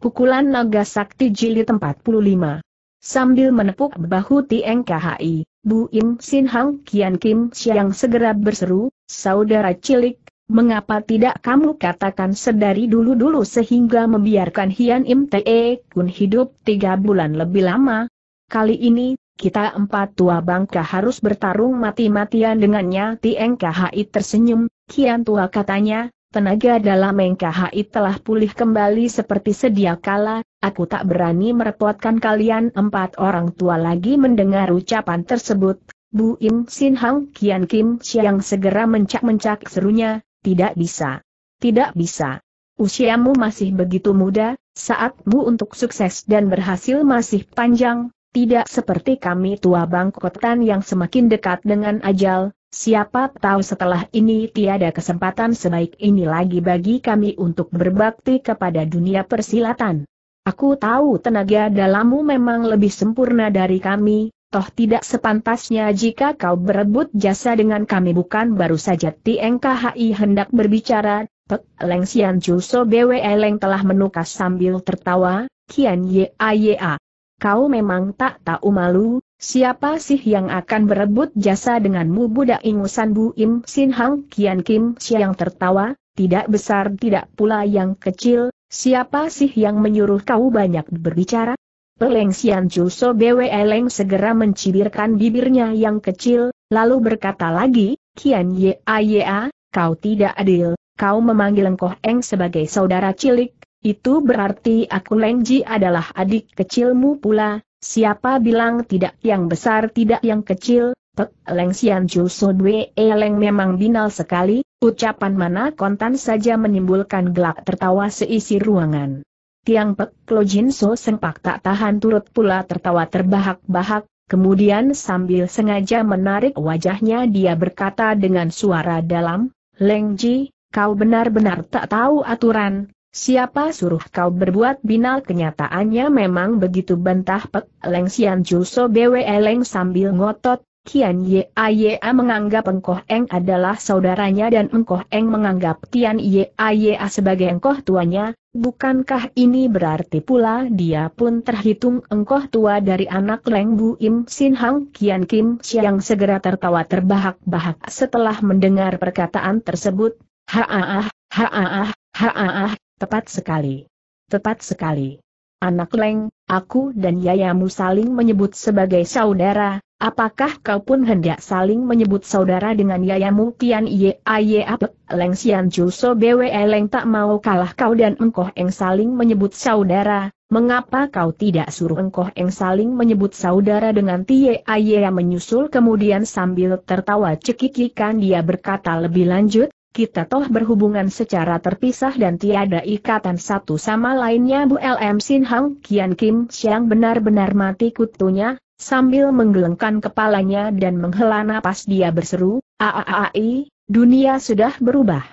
Pukulan Naga Sakti Jilid 45 Sambil menepuk bahu Tieng KHI, Bu Im Sin Hang Kian Kim Siang segera berseru, Saudara cilik, mengapa tidak kamu katakan sedari dulu-dulu sehingga membiarkan Hian Im Te Kun hidup tiga bulan lebih lama? Kali ini, kita empat tua bangka harus bertarung mati-matian dengannya Tieng KHI tersenyum, Kian tua katanya, Tenaga dalam NKHI telah pulih kembali seperti sedia kala, aku tak berani merepotkan kalian empat orang tua lagi mendengar ucapan tersebut. Bu Im Sin Hang Kian Kim siang segera mencak-mencak serunya, tidak bisa. Tidak bisa. Usiamu masih begitu muda, saatmu untuk sukses dan berhasil masih panjang, tidak seperti kami tua bangkotan yang semakin dekat dengan ajal, Siapa tahu setelah ini tiada kesempatan sebaik ini lagi bagi kami untuk berbakti kepada dunia persilatan. Aku tahu tenaga dalammu memang lebih sempurna dari kami, toh tidak sepantasnya jika kau berebut jasa dengan kami bukan baru saja TNKHI hendak berbicara, Pek Leng Sian Chu Bwe Leng telah menukas sambil tertawa, Kian Ye Kau memang tak tahu malu, Siapa sih yang akan berebut jasa denganmu budak ingusan Bu Im Sin Hang Kian Kim Siang tertawa, tidak besar tidak pula yang kecil, siapa sih yang menyuruh kau banyak berbicara? Peleng Sian Chu So Bwe leng segera mencibirkan bibirnya yang kecil, lalu berkata lagi, Kian Ye A Ye A, kau tidak adil, kau memanggil Engkoh Eng sebagai saudara cilik, itu berarti aku leng ji adalah adik kecilmu pula, Siapa bilang tidak yang besar tidak yang kecil, Pek Leng Sian Chu So E eh, Leng memang binal sekali, ucapan mana kontan saja menimbulkan gelak tertawa seisi ruangan. Tiang Pek Lo Jin So sempak tak tahan turut pula tertawa terbahak-bahak, kemudian sambil sengaja menarik wajahnya dia berkata dengan suara dalam, Leng Ji, kau benar-benar tak tahu aturan, Siapa suruh kau berbuat binal kenyataannya memang begitu bentah Pek Leng Sian Juso Bwe Leng sambil ngotot, Kian Ye a menganggap Engkoh Eng adalah saudaranya dan Engkoh Eng menganggap Kian Ye a sebagai Engkoh tuanya, bukankah ini berarti pula dia pun terhitung Engkoh tua dari anak Leng Bu Im Sin Hang Kian Kim Siang segera tertawa terbahak-bahak setelah mendengar perkataan tersebut, ha haaah, haaah, Tepat sekali. Tepat sekali. Anak Leng, aku dan Yayamu saling menyebut sebagai saudara, apakah kau pun hendak saling menyebut saudara dengan Yayamu Tian Ye Aye Apek Leng Sian Ju So Bwe Leng tak mau kalah kau dan engkoh eng saling menyebut saudara, mengapa kau tidak suruh engkoh eng saling menyebut saudara dengan Tie Aye yang menyusul kemudian sambil tertawa cekikikan dia berkata lebih lanjut, kita toh berhubungan secara terpisah dan tiada ikatan satu sama lainnya Bu LM Sin Hang Kian Kim Siang benar-benar mati kutunya, sambil menggelengkan kepalanya dan menghela napas dia berseru, Aaai, dunia sudah berubah.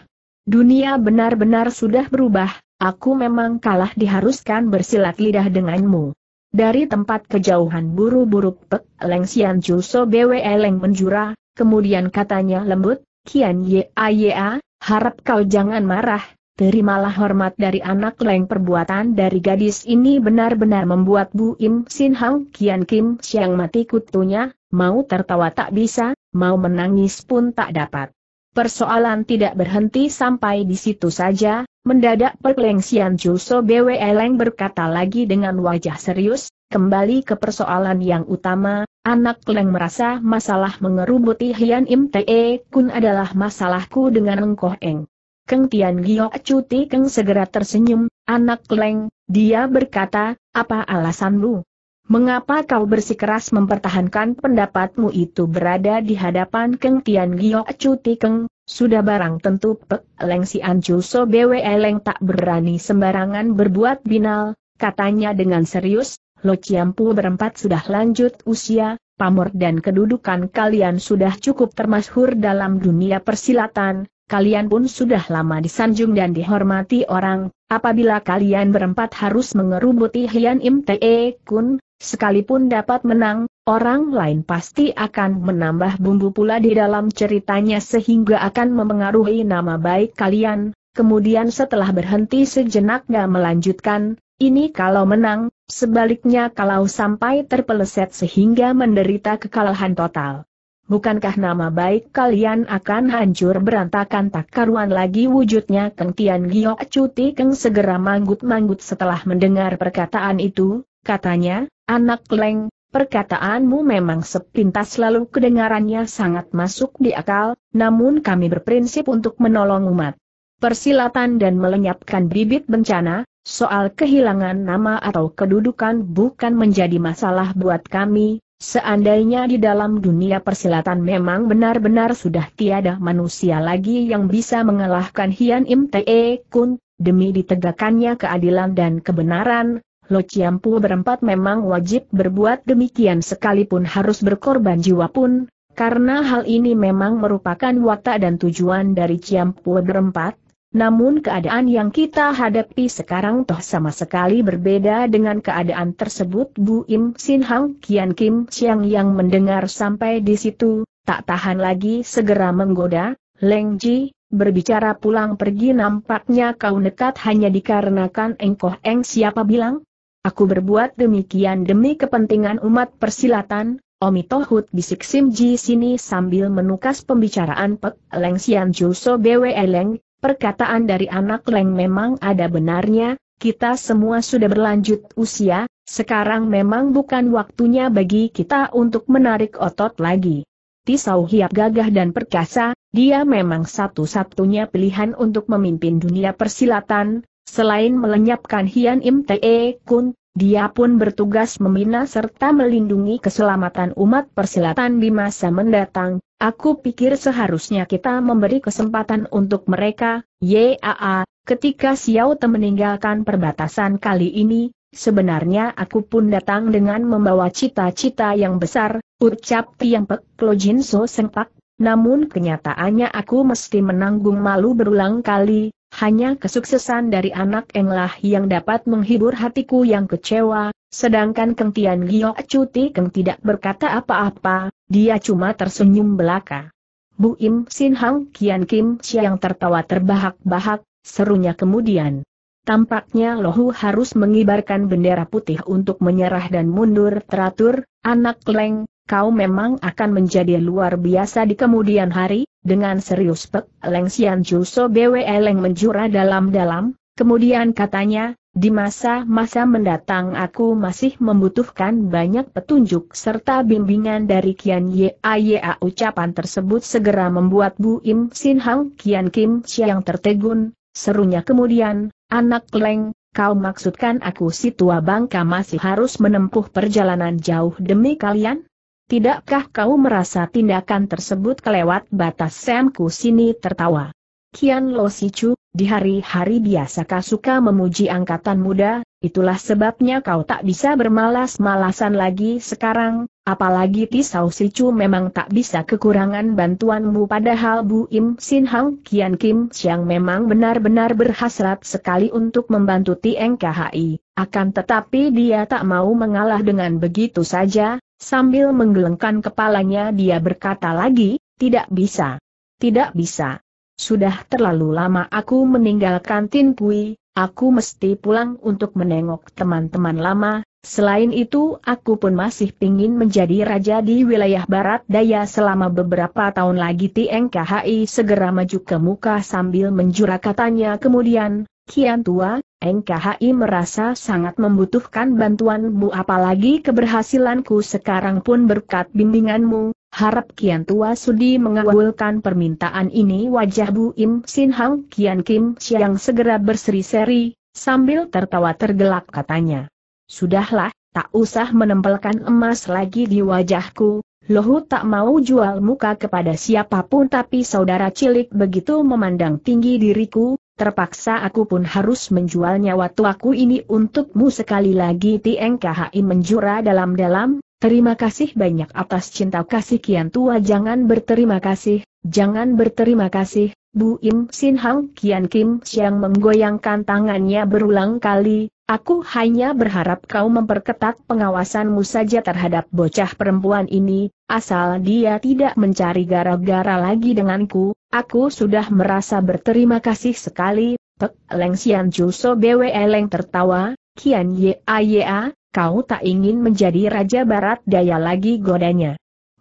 Dunia benar-benar sudah berubah, aku memang kalah diharuskan bersilat lidah denganmu. Dari tempat kejauhan buru-buru Pek Leng Sian Ju So Leng menjura, kemudian katanya lembut, Kian Yaya, harap kau jangan marah, terimalah hormat dari anak leng perbuatan dari gadis ini benar-benar membuat Bu Im Sin Hang Kian Kim Siang mati kutunya, mau tertawa tak bisa, mau menangis pun tak dapat. Persoalan tidak berhenti sampai di situ saja, mendadak perkelengsian Juso Bwe Leng berkata lagi dengan wajah serius, Kembali ke persoalan yang utama, anak Leng merasa masalah mengerubuti Hian Im Te Kun adalah masalahku dengan Engkoh Eng. Keng Tian Gio Cuti Keng segera tersenyum, anak Leng, dia berkata, apa alasanmu? Mengapa kau bersikeras mempertahankan pendapatmu itu berada di hadapan Keng Tian Gio Cuti Keng? Sudah barang tentu Pek Leng si Anju So Bwe Leng tak berani sembarangan berbuat binal, katanya dengan serius, Lo Ciampu berempat sudah lanjut usia, pamor dan kedudukan kalian sudah cukup termasyhur dalam dunia persilatan, kalian pun sudah lama disanjung dan dihormati orang, apabila kalian berempat harus mengerubuti Hian Im Te e Kun, sekalipun dapat menang, orang lain pasti akan menambah bumbu pula di dalam ceritanya sehingga akan memengaruhi nama baik kalian, kemudian setelah berhenti sejenak gak melanjutkan, ini kalau menang, sebaliknya kalau sampai terpeleset sehingga menderita kekalahan total. Bukankah nama baik kalian akan hancur berantakan tak karuan lagi wujudnya Keng Tian Giok Cuti Keng segera manggut-manggut setelah mendengar perkataan itu, katanya, anak leng, perkataanmu memang sepintas lalu kedengarannya sangat masuk di akal, namun kami berprinsip untuk menolong umat. Persilatan dan melenyapkan bibit bencana, Soal kehilangan nama atau kedudukan bukan menjadi masalah buat kami, seandainya di dalam dunia persilatan memang benar-benar sudah tiada manusia lagi yang bisa mengalahkan Hian Im Te Kun, demi ditegakkannya keadilan dan kebenaran, Lo Ciampu berempat memang wajib berbuat demikian sekalipun harus berkorban jiwa pun, karena hal ini memang merupakan watak dan tujuan dari Ciampu berempat, namun keadaan yang kita hadapi sekarang toh sama sekali berbeda dengan keadaan tersebut Bu Im Sin Hang Kian Kim Siang yang mendengar sampai di situ, tak tahan lagi segera menggoda, Leng Ji, berbicara pulang pergi nampaknya kau nekat hanya dikarenakan engkoh eng siapa bilang? Aku berbuat demikian demi kepentingan umat persilatan, Omi Tohut bisik Sim Ji sini sambil menukas pembicaraan Pek Leng Sian Juso BW Leng, Perkataan dari anak Leng memang ada benarnya, kita semua sudah berlanjut usia, sekarang memang bukan waktunya bagi kita untuk menarik otot lagi. Tisau Hiap gagah dan perkasa, dia memang satu-satunya pilihan untuk memimpin dunia persilatan, selain melenyapkan Hian Im Te e Kun, dia pun bertugas membina serta melindungi keselamatan umat persilatan di masa mendatang. Aku pikir seharusnya kita memberi kesempatan untuk mereka, YAA, ketika Xiao Te meninggalkan perbatasan kali ini, sebenarnya aku pun datang dengan membawa cita-cita yang besar, ucap Tiang Pek Klojin sempak. namun kenyataannya aku mesti menanggung malu berulang kali, hanya kesuksesan dari anak Englah yang dapat menghibur hatiku yang kecewa, sedangkan Tian Giyo Cuti Keng tidak berkata apa-apa, dia cuma tersenyum belaka. Bu Im Sin Hang Kian Kim Siang tertawa terbahak-bahak, serunya kemudian. Tampaknya Lohu harus mengibarkan bendera putih untuk menyerah dan mundur teratur, anak Leng, kau memang akan menjadi luar biasa di kemudian hari, dengan serius Pek Leng Sian So Bwe Leng menjura dalam-dalam, kemudian katanya, di masa-masa mendatang aku masih membutuhkan banyak petunjuk serta bimbingan dari Kian Ye. A A ucapan tersebut segera membuat Bu Im Sin Hang Kian Kim Siang tertegun, serunya kemudian, anak Leng, kau maksudkan aku si tua bangka masih harus menempuh perjalanan jauh demi kalian? Tidakkah kau merasa tindakan tersebut kelewat batas Sam sini tertawa? Kian Lo Si cu, di hari-hari biasa kau suka memuji angkatan muda, itulah sebabnya kau tak bisa bermalas-malasan lagi sekarang, apalagi Tisau cu memang tak bisa kekurangan bantuanmu padahal Bu Im Sin Hang Kian Kim Siang memang benar-benar berhasrat sekali untuk membantu Tieng KHI. Akan tetapi dia tak mau mengalah dengan begitu saja, sambil menggelengkan kepalanya dia berkata lagi, tidak bisa. Tidak bisa. Sudah terlalu lama aku meninggalkan Tin Pui, aku mesti pulang untuk menengok teman-teman lama, selain itu aku pun masih pingin menjadi raja di wilayah barat daya selama beberapa tahun lagi Tieng segera maju ke muka sambil menjura katanya kemudian, Kian tua, NKHI merasa sangat membutuhkan bantuanmu apalagi keberhasilanku sekarang pun berkat bimbinganmu, harap Kian Tua Sudi mengabulkan permintaan ini wajah Bu Im Sin Hang Kian Kim Siang segera berseri-seri, sambil tertawa tergelak katanya. Sudahlah, tak usah menempelkan emas lagi di wajahku, Lohu tak mau jual muka kepada siapapun tapi saudara cilik begitu memandang tinggi diriku, terpaksa aku pun harus menjual nyawa tuaku ini untukmu sekali lagi TNKHI menjura dalam-dalam, terima kasih banyak atas cinta kasih kian tua jangan berterima kasih, jangan berterima kasih, Bu Im Sin Hang Kian Kim Siang menggoyangkan tangannya berulang kali, aku hanya berharap kau memperketat pengawasanmu saja terhadap bocah perempuan ini, asal dia tidak mencari gara-gara lagi denganku, aku sudah merasa berterima kasih sekali, Pek Leng Sian Ju So Bwe Leng tertawa, Kian Ye A Ye A, kau tak ingin menjadi Raja Barat Daya lagi godanya.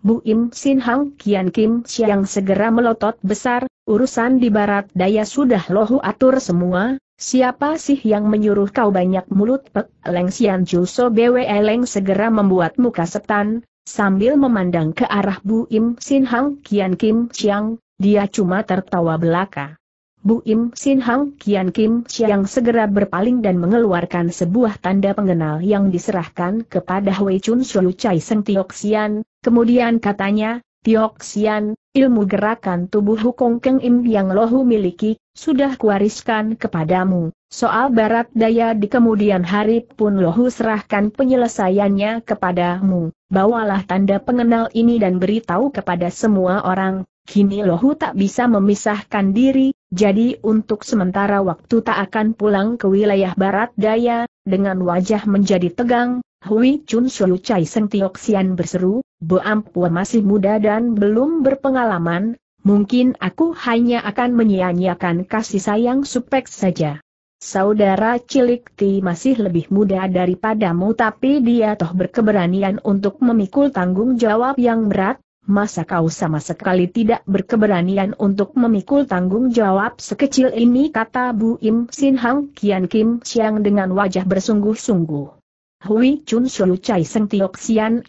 Bu Im Sin Hang Kian Kim Siang segera melotot besar, urusan di barat daya sudah lohu atur semua, siapa sih yang menyuruh kau banyak mulut pek? Leng Sian Juso Bwe Leng segera membuat muka setan, sambil memandang ke arah Bu Im Sin Hang Kian Kim Siang, dia cuma tertawa belaka. Bu Im Sin Hang Kian Kim Siang segera berpaling dan mengeluarkan sebuah tanda pengenal yang diserahkan kepada Wei Chun Shu Chai Seng Tiok Sian, Kemudian katanya, Tioxian, ilmu gerakan tubuh Hukong Keng Im yang Lohu miliki, sudah kuwariskan kepadamu. Soal barat daya di kemudian hari pun Lohu serahkan penyelesaiannya kepadamu. Bawalah tanda pengenal ini dan beritahu kepada semua orang, kini Lohu tak bisa memisahkan diri, jadi untuk sementara waktu tak akan pulang ke wilayah barat daya, dengan wajah menjadi tegang, Hui Chun Shu Chai Seng Tioxian berseru, Bo Ampua masih muda dan belum berpengalaman, mungkin aku hanya akan menyia-nyiakan kasih sayang supek saja. Saudara cilik Ti masih lebih muda daripadamu tapi dia toh berkeberanian untuk memikul tanggung jawab yang berat, masa kau sama sekali tidak berkeberanian untuk memikul tanggung jawab sekecil ini kata Bu Im Sin Hang Kian Kim Siang dengan wajah bersungguh-sungguh. Hui Chun Shu Chai Seng Tiok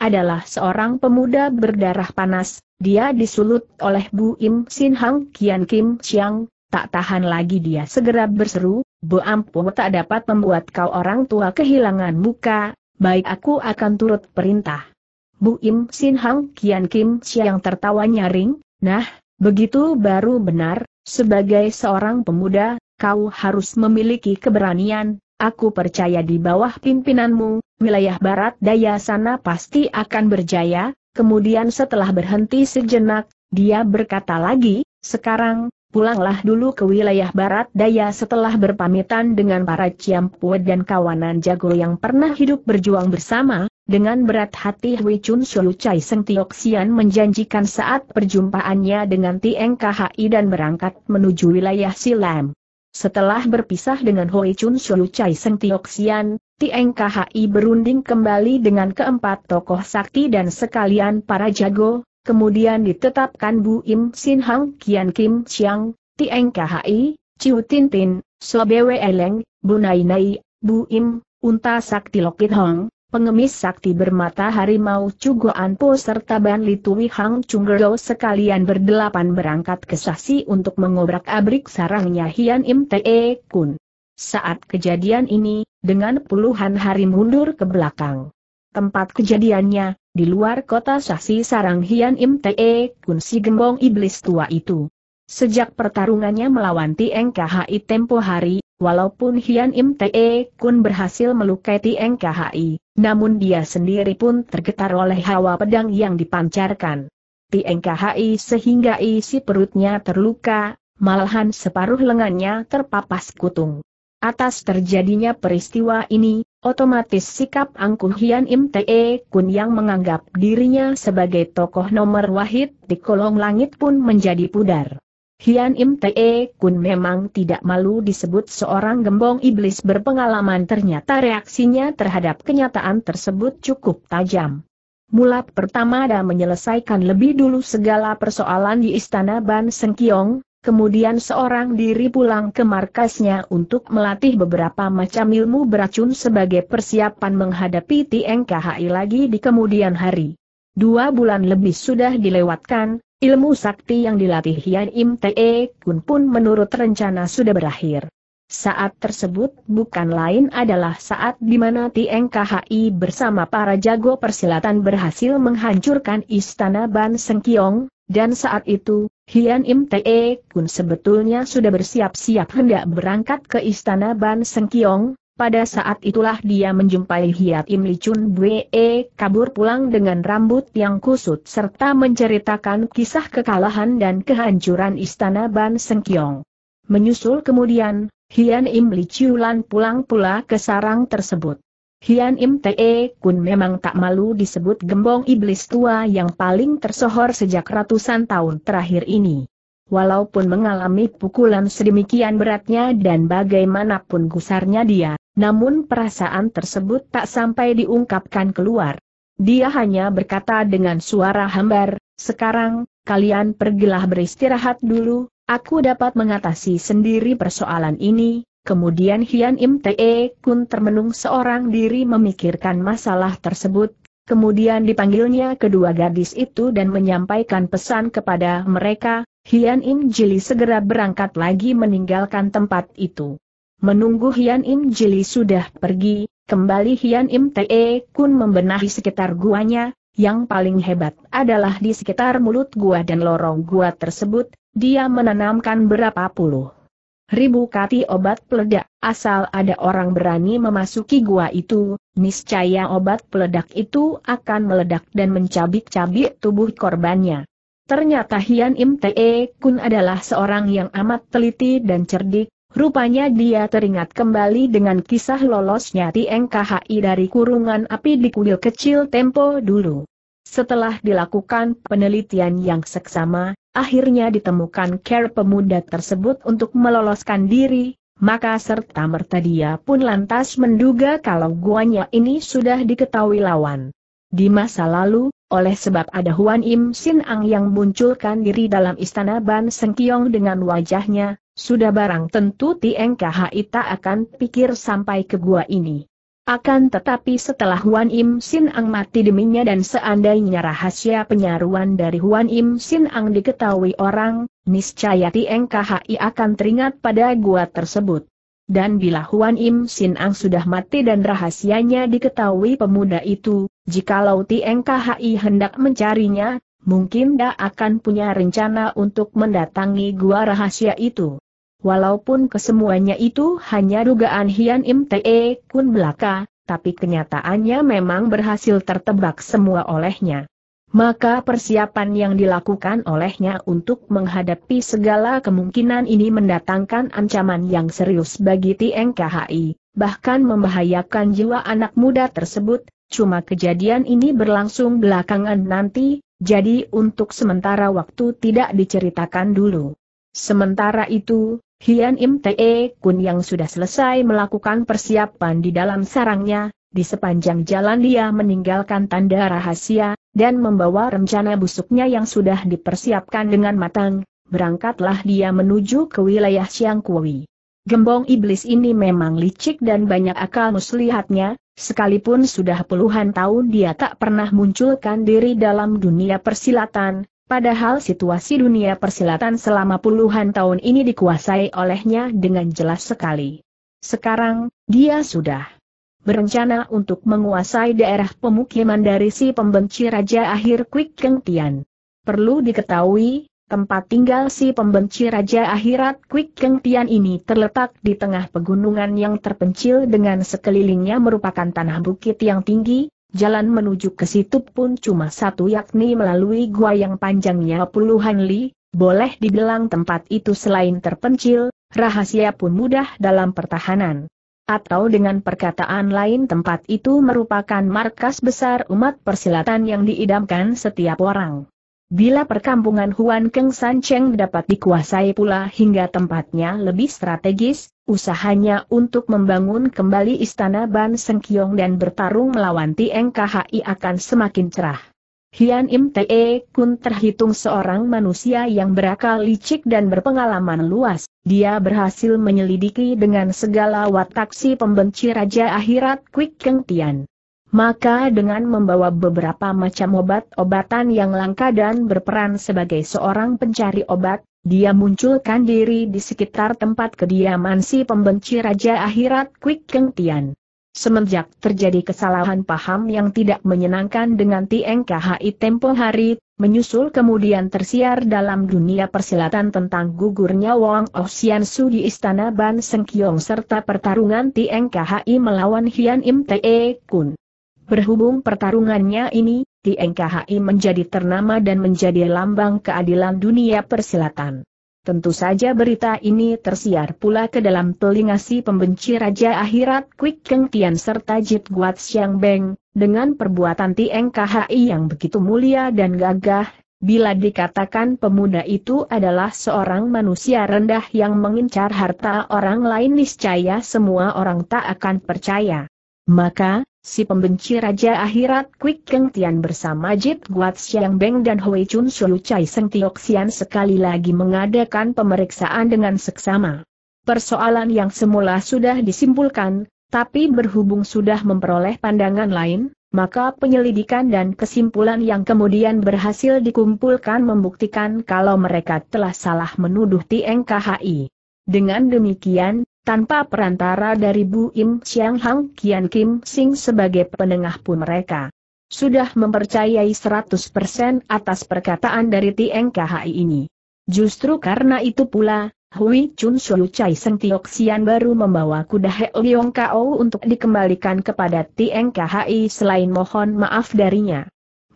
adalah seorang pemuda berdarah panas, dia disulut oleh Bu Im Sin Hang Kian Kim Siang, tak tahan lagi dia segera berseru, Bu Ampu tak dapat membuat kau orang tua kehilangan muka, baik aku akan turut perintah. Bu Im Sin Hang Kian Kim Siang tertawa nyaring, nah, begitu baru benar, sebagai seorang pemuda, kau harus memiliki keberanian, aku percaya di bawah pimpinanmu, wilayah barat daya sana pasti akan berjaya, kemudian setelah berhenti sejenak, dia berkata lagi, sekarang, pulanglah dulu ke wilayah barat daya setelah berpamitan dengan para Ciampue dan kawanan jago yang pernah hidup berjuang bersama, dengan berat hati Hui Chun Shulu Chai Seng Tiok Xian menjanjikan saat perjumpaannya dengan Tieng dan berangkat menuju wilayah Silam. Setelah berpisah dengan Hoi Chun Shou Chai Seng Tioxian, Tieng KHI berunding kembali dengan keempat tokoh sakti dan sekalian para jago, kemudian ditetapkan Bu Im Sin Hang Kian Kim Chiang, Tieng KHI, Chiu Tin Tin, Sobewe Eleng, Bu Nai Nai, Bu Im, Unta Sakti Lokit Hong, pengemis sakti bermata harimau Cugo Anpo serta Ban Litui Hang Chunggero sekalian berdelapan berangkat ke Sasi untuk mengobrak-abrik sarangnya Hian Im Te e Kun. Saat kejadian ini, dengan puluhan hari mundur ke belakang. Tempat kejadiannya, di luar kota Sasi sarang Hian Im Te e Kun si gembong iblis tua itu. Sejak pertarungannya melawan Tieng KHI tempo hari, Walaupun Hian Im Te Kun berhasil melukai Tieng Khai, namun dia sendiri pun tergetar oleh hawa pedang yang dipancarkan. Tieng Khai sehingga isi perutnya terluka, malahan separuh lengannya terpapas kutung. Atas terjadinya peristiwa ini, otomatis sikap angkuh Hian Im Te Kun yang menganggap dirinya sebagai tokoh nomor wahid di kolong langit pun menjadi pudar. Hian Im Te Kun memang tidak malu disebut seorang gembong iblis berpengalaman ternyata reaksinya terhadap kenyataan tersebut cukup tajam. Mula pertama dan menyelesaikan lebih dulu segala persoalan di istana Ban Kiong, kemudian seorang diri pulang ke markasnya untuk melatih beberapa macam ilmu beracun sebagai persiapan menghadapi TNKHI lagi di kemudian hari. Dua bulan lebih sudah dilewatkan, Ilmu sakti yang dilatih Hian Im Te Kun pun menurut rencana sudah berakhir. Saat tersebut bukan lain adalah saat di mana Tieng bersama para jago persilatan berhasil menghancurkan istana Ban Sengkiong, dan saat itu, Hian Im Te Kun sebetulnya sudah bersiap-siap hendak berangkat ke istana Ban Sengkiong, pada saat itulah dia menjumpai Hiat Im Li Chun Bwe kabur pulang dengan rambut yang kusut serta menceritakan kisah kekalahan dan kehancuran istana Ban Sengkyong. Menyusul kemudian, Hian Im Li Chulan pulang pula ke sarang tersebut. Hian Im Te Kun memang tak malu disebut gembong iblis tua yang paling tersohor sejak ratusan tahun terakhir ini. Walaupun mengalami pukulan sedemikian beratnya dan bagaimanapun gusarnya dia, namun perasaan tersebut tak sampai diungkapkan keluar. Dia hanya berkata dengan suara hambar, sekarang, kalian pergilah beristirahat dulu, aku dapat mengatasi sendiri persoalan ini, Kemudian Hian Im Te Kun termenung seorang diri memikirkan masalah tersebut, kemudian dipanggilnya kedua gadis itu dan menyampaikan pesan kepada mereka, Hian Im Jili segera berangkat lagi meninggalkan tempat itu. Menunggu Hian Im Jili sudah pergi, kembali Hian Im Te Kun membenahi sekitar guanya, yang paling hebat adalah di sekitar mulut gua dan lorong gua tersebut, dia menanamkan berapa puluh ribu kati obat peledak. Asal ada orang berani memasuki gua itu, niscaya obat peledak itu akan meledak dan mencabik-cabik tubuh korbannya. Ternyata Hian Im Te Kun adalah seorang yang amat teliti dan cerdik, Rupanya dia teringat kembali dengan kisah lolosnya Tieng KHI dari kurungan api di kuil kecil tempo dulu. Setelah dilakukan penelitian yang seksama, akhirnya ditemukan care pemuda tersebut untuk meloloskan diri, maka serta merta dia pun lantas menduga kalau guanya ini sudah diketahui lawan. Di masa lalu, oleh sebab ada Huan Im Sin Ang yang munculkan diri dalam istana Ban Sengkyong dengan wajahnya, sudah barang tentu Tieng Khai tak akan pikir sampai ke gua ini. Akan tetapi setelah Huan Im Sin Ang mati deminya dan seandainya rahasia penyaruan dari Huan Im Sin Ang diketahui orang, niscaya Tieng Khai akan teringat pada gua tersebut. Dan bila Huan Im Sin Ang sudah mati dan rahasianya diketahui pemuda itu, jikalau Tieng hendak mencarinya, mungkin dia akan punya rencana untuk mendatangi gua rahasia itu. Walaupun kesemuanya itu hanya dugaan Hian Im Te Kun belaka, tapi kenyataannya memang berhasil tertebak semua olehnya maka persiapan yang dilakukan olehnya untuk menghadapi segala kemungkinan ini mendatangkan ancaman yang serius bagi TNKHI, bahkan membahayakan jiwa anak muda tersebut, cuma kejadian ini berlangsung belakangan nanti, jadi untuk sementara waktu tidak diceritakan dulu. Sementara itu, Hian Im Te Kun yang sudah selesai melakukan persiapan di dalam sarangnya, di sepanjang jalan dia meninggalkan tanda rahasia, dan membawa rencana busuknya yang sudah dipersiapkan dengan matang, berangkatlah dia menuju ke wilayah Siangkuwi. Gembong iblis ini memang licik dan banyak akal muslihatnya, sekalipun sudah puluhan tahun dia tak pernah munculkan diri dalam dunia persilatan, padahal situasi dunia persilatan selama puluhan tahun ini dikuasai olehnya dengan jelas sekali. Sekarang, dia sudah berencana untuk menguasai daerah pemukiman dari si pembenci Raja Akhir Kwik Keng Tian. Perlu diketahui, tempat tinggal si pembenci Raja Akhirat Kwik Keng Tian ini terletak di tengah pegunungan yang terpencil dengan sekelilingnya merupakan tanah bukit yang tinggi, jalan menuju ke situ pun cuma satu yakni melalui gua yang panjangnya puluhan li, boleh dibilang tempat itu selain terpencil, rahasia pun mudah dalam pertahanan. Atau dengan perkataan lain tempat itu merupakan markas besar umat persilatan yang diidamkan setiap orang. Bila perkampungan Huan Keng San Cheng dapat dikuasai pula hingga tempatnya lebih strategis, usahanya untuk membangun kembali istana Ban Seng Kiong dan bertarung melawan Tieng I akan semakin cerah. Hian Im Te Kun terhitung seorang manusia yang berakal licik dan berpengalaman luas. Dia berhasil menyelidiki dengan segala watak si pembenci Raja Akhirat Kwik Keng Tian. Maka dengan membawa beberapa macam obat-obatan yang langka dan berperan sebagai seorang pencari obat, dia munculkan diri di sekitar tempat kediaman si pembenci Raja Akhirat Kwik Keng Tian. Semenjak terjadi kesalahan paham yang tidak menyenangkan dengan TNKHI tempo hari, menyusul kemudian tersiar dalam dunia persilatan tentang gugurnya Wang Oxian Su di Istana Ban Sengkiong serta pertarungan TNKHI melawan Hian Im Te e Kun. Berhubung pertarungannya ini, TNKHI menjadi ternama dan menjadi lambang keadilan dunia persilatan. Tentu saja berita ini tersiar pula ke dalam telinga si pembenci Raja Akhirat Kwik Keng Tian serta Jit Guat Siang Beng, dengan perbuatan Tieng KHI yang begitu mulia dan gagah, bila dikatakan pemuda itu adalah seorang manusia rendah yang mengincar harta orang lain niscaya semua orang tak akan percaya. Maka, si pembenci Raja Akhirat Kwik Keng Tian bersama Jit Guat Siang Beng dan Hui Chun Shu Chai Seng Tiok sekali lagi mengadakan pemeriksaan dengan seksama. Persoalan yang semula sudah disimpulkan, tapi berhubung sudah memperoleh pandangan lain, maka penyelidikan dan kesimpulan yang kemudian berhasil dikumpulkan membuktikan kalau mereka telah salah menuduh TNKHI. Dengan demikian, tanpa perantara dari Bu Im Siang Hang Kian Kim Sing sebagai penengah pun mereka sudah mempercayai 100% atas perkataan dari Tieng KHI ini. Justru karena itu pula, Hui Chun Shou Chai Seng Tiok Sian baru membawa kuda He Leong Kao oh untuk dikembalikan kepada Tieng KHI selain mohon maaf darinya.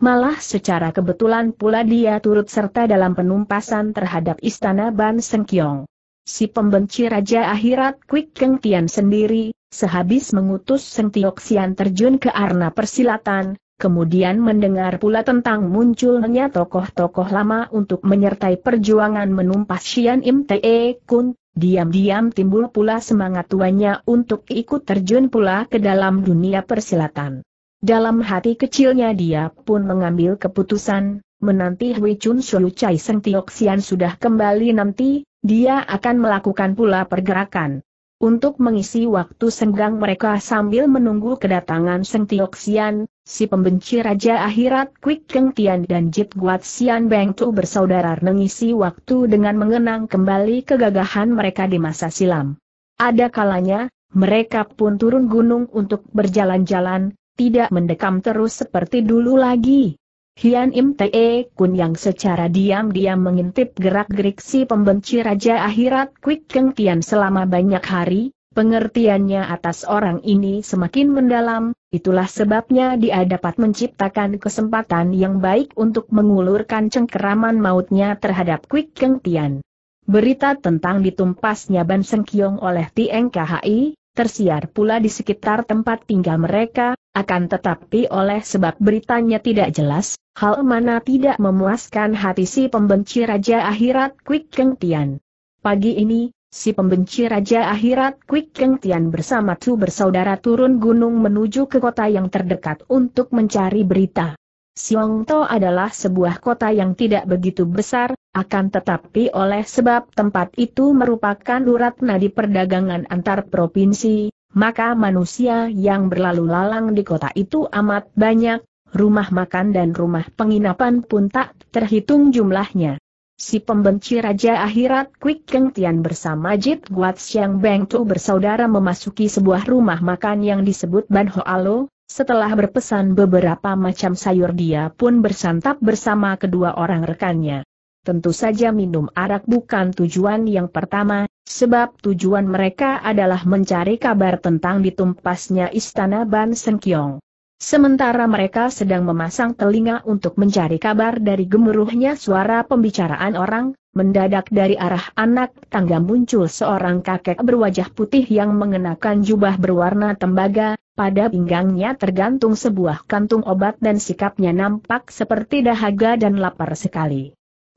Malah secara kebetulan pula dia turut serta dalam penumpasan terhadap istana Ban Seng Kiong si pembenci Raja Akhirat Kwik Keng Tian sendiri, sehabis mengutus Seng Tiok Sian terjun ke arena persilatan, kemudian mendengar pula tentang munculnya tokoh-tokoh lama untuk menyertai perjuangan menumpas Sian Im Te Kun, diam-diam timbul pula semangat tuanya untuk ikut terjun pula ke dalam dunia persilatan. Dalam hati kecilnya dia pun mengambil keputusan, menanti Hui Chun Shou Chai Seng Tiok Sian sudah kembali nanti, dia akan melakukan pula pergerakan untuk mengisi waktu senggang mereka sambil menunggu kedatangan Seng Tiok Sian, si pembenci Raja Akhirat Kwik Keng Tian dan Jit Guat Sian Beng Tu bersaudara mengisi waktu dengan mengenang kembali kegagahan mereka di masa silam. Ada kalanya, mereka pun turun gunung untuk berjalan-jalan, tidak mendekam terus seperti dulu lagi. Hian Im Te Kun yang secara diam-diam mengintip gerak-gerik si pembenci Raja Akhirat Kwik Keng Tian selama banyak hari, pengertiannya atas orang ini semakin mendalam, itulah sebabnya dia dapat menciptakan kesempatan yang baik untuk mengulurkan cengkeraman mautnya terhadap Kwik Keng Tian. Berita tentang ditumpasnya Ban Kiong oleh TNKHI KHI, tersiar pula di sekitar tempat tinggal mereka, akan tetapi oleh sebab beritanya tidak jelas, hal mana tidak memuaskan hati si pembenci Raja Akhirat Kwik Keng Tian. Pagi ini, si pembenci Raja Akhirat Kwik Keng Tian bersama Tu bersaudara turun gunung menuju ke kota yang terdekat untuk mencari berita. To adalah sebuah kota yang tidak begitu besar, akan tetapi oleh sebab tempat itu merupakan urat nadi perdagangan antar provinsi, maka manusia yang berlalu lalang di kota itu amat banyak, rumah makan dan rumah penginapan pun tak terhitung jumlahnya. Si pembenci Raja Akhirat Kwik Keng Tian bersama Jit Guat Siang Beng Tu bersaudara memasuki sebuah rumah makan yang disebut Ban Ho Alo, setelah berpesan beberapa macam sayur dia pun bersantap bersama kedua orang rekannya tentu saja minum arak bukan tujuan yang pertama, sebab tujuan mereka adalah mencari kabar tentang ditumpasnya istana Ban Sengkyong. Sementara mereka sedang memasang telinga untuk mencari kabar dari gemuruhnya suara pembicaraan orang, mendadak dari arah anak tangga muncul seorang kakek berwajah putih yang mengenakan jubah berwarna tembaga, pada pinggangnya tergantung sebuah kantung obat dan sikapnya nampak seperti dahaga dan lapar sekali.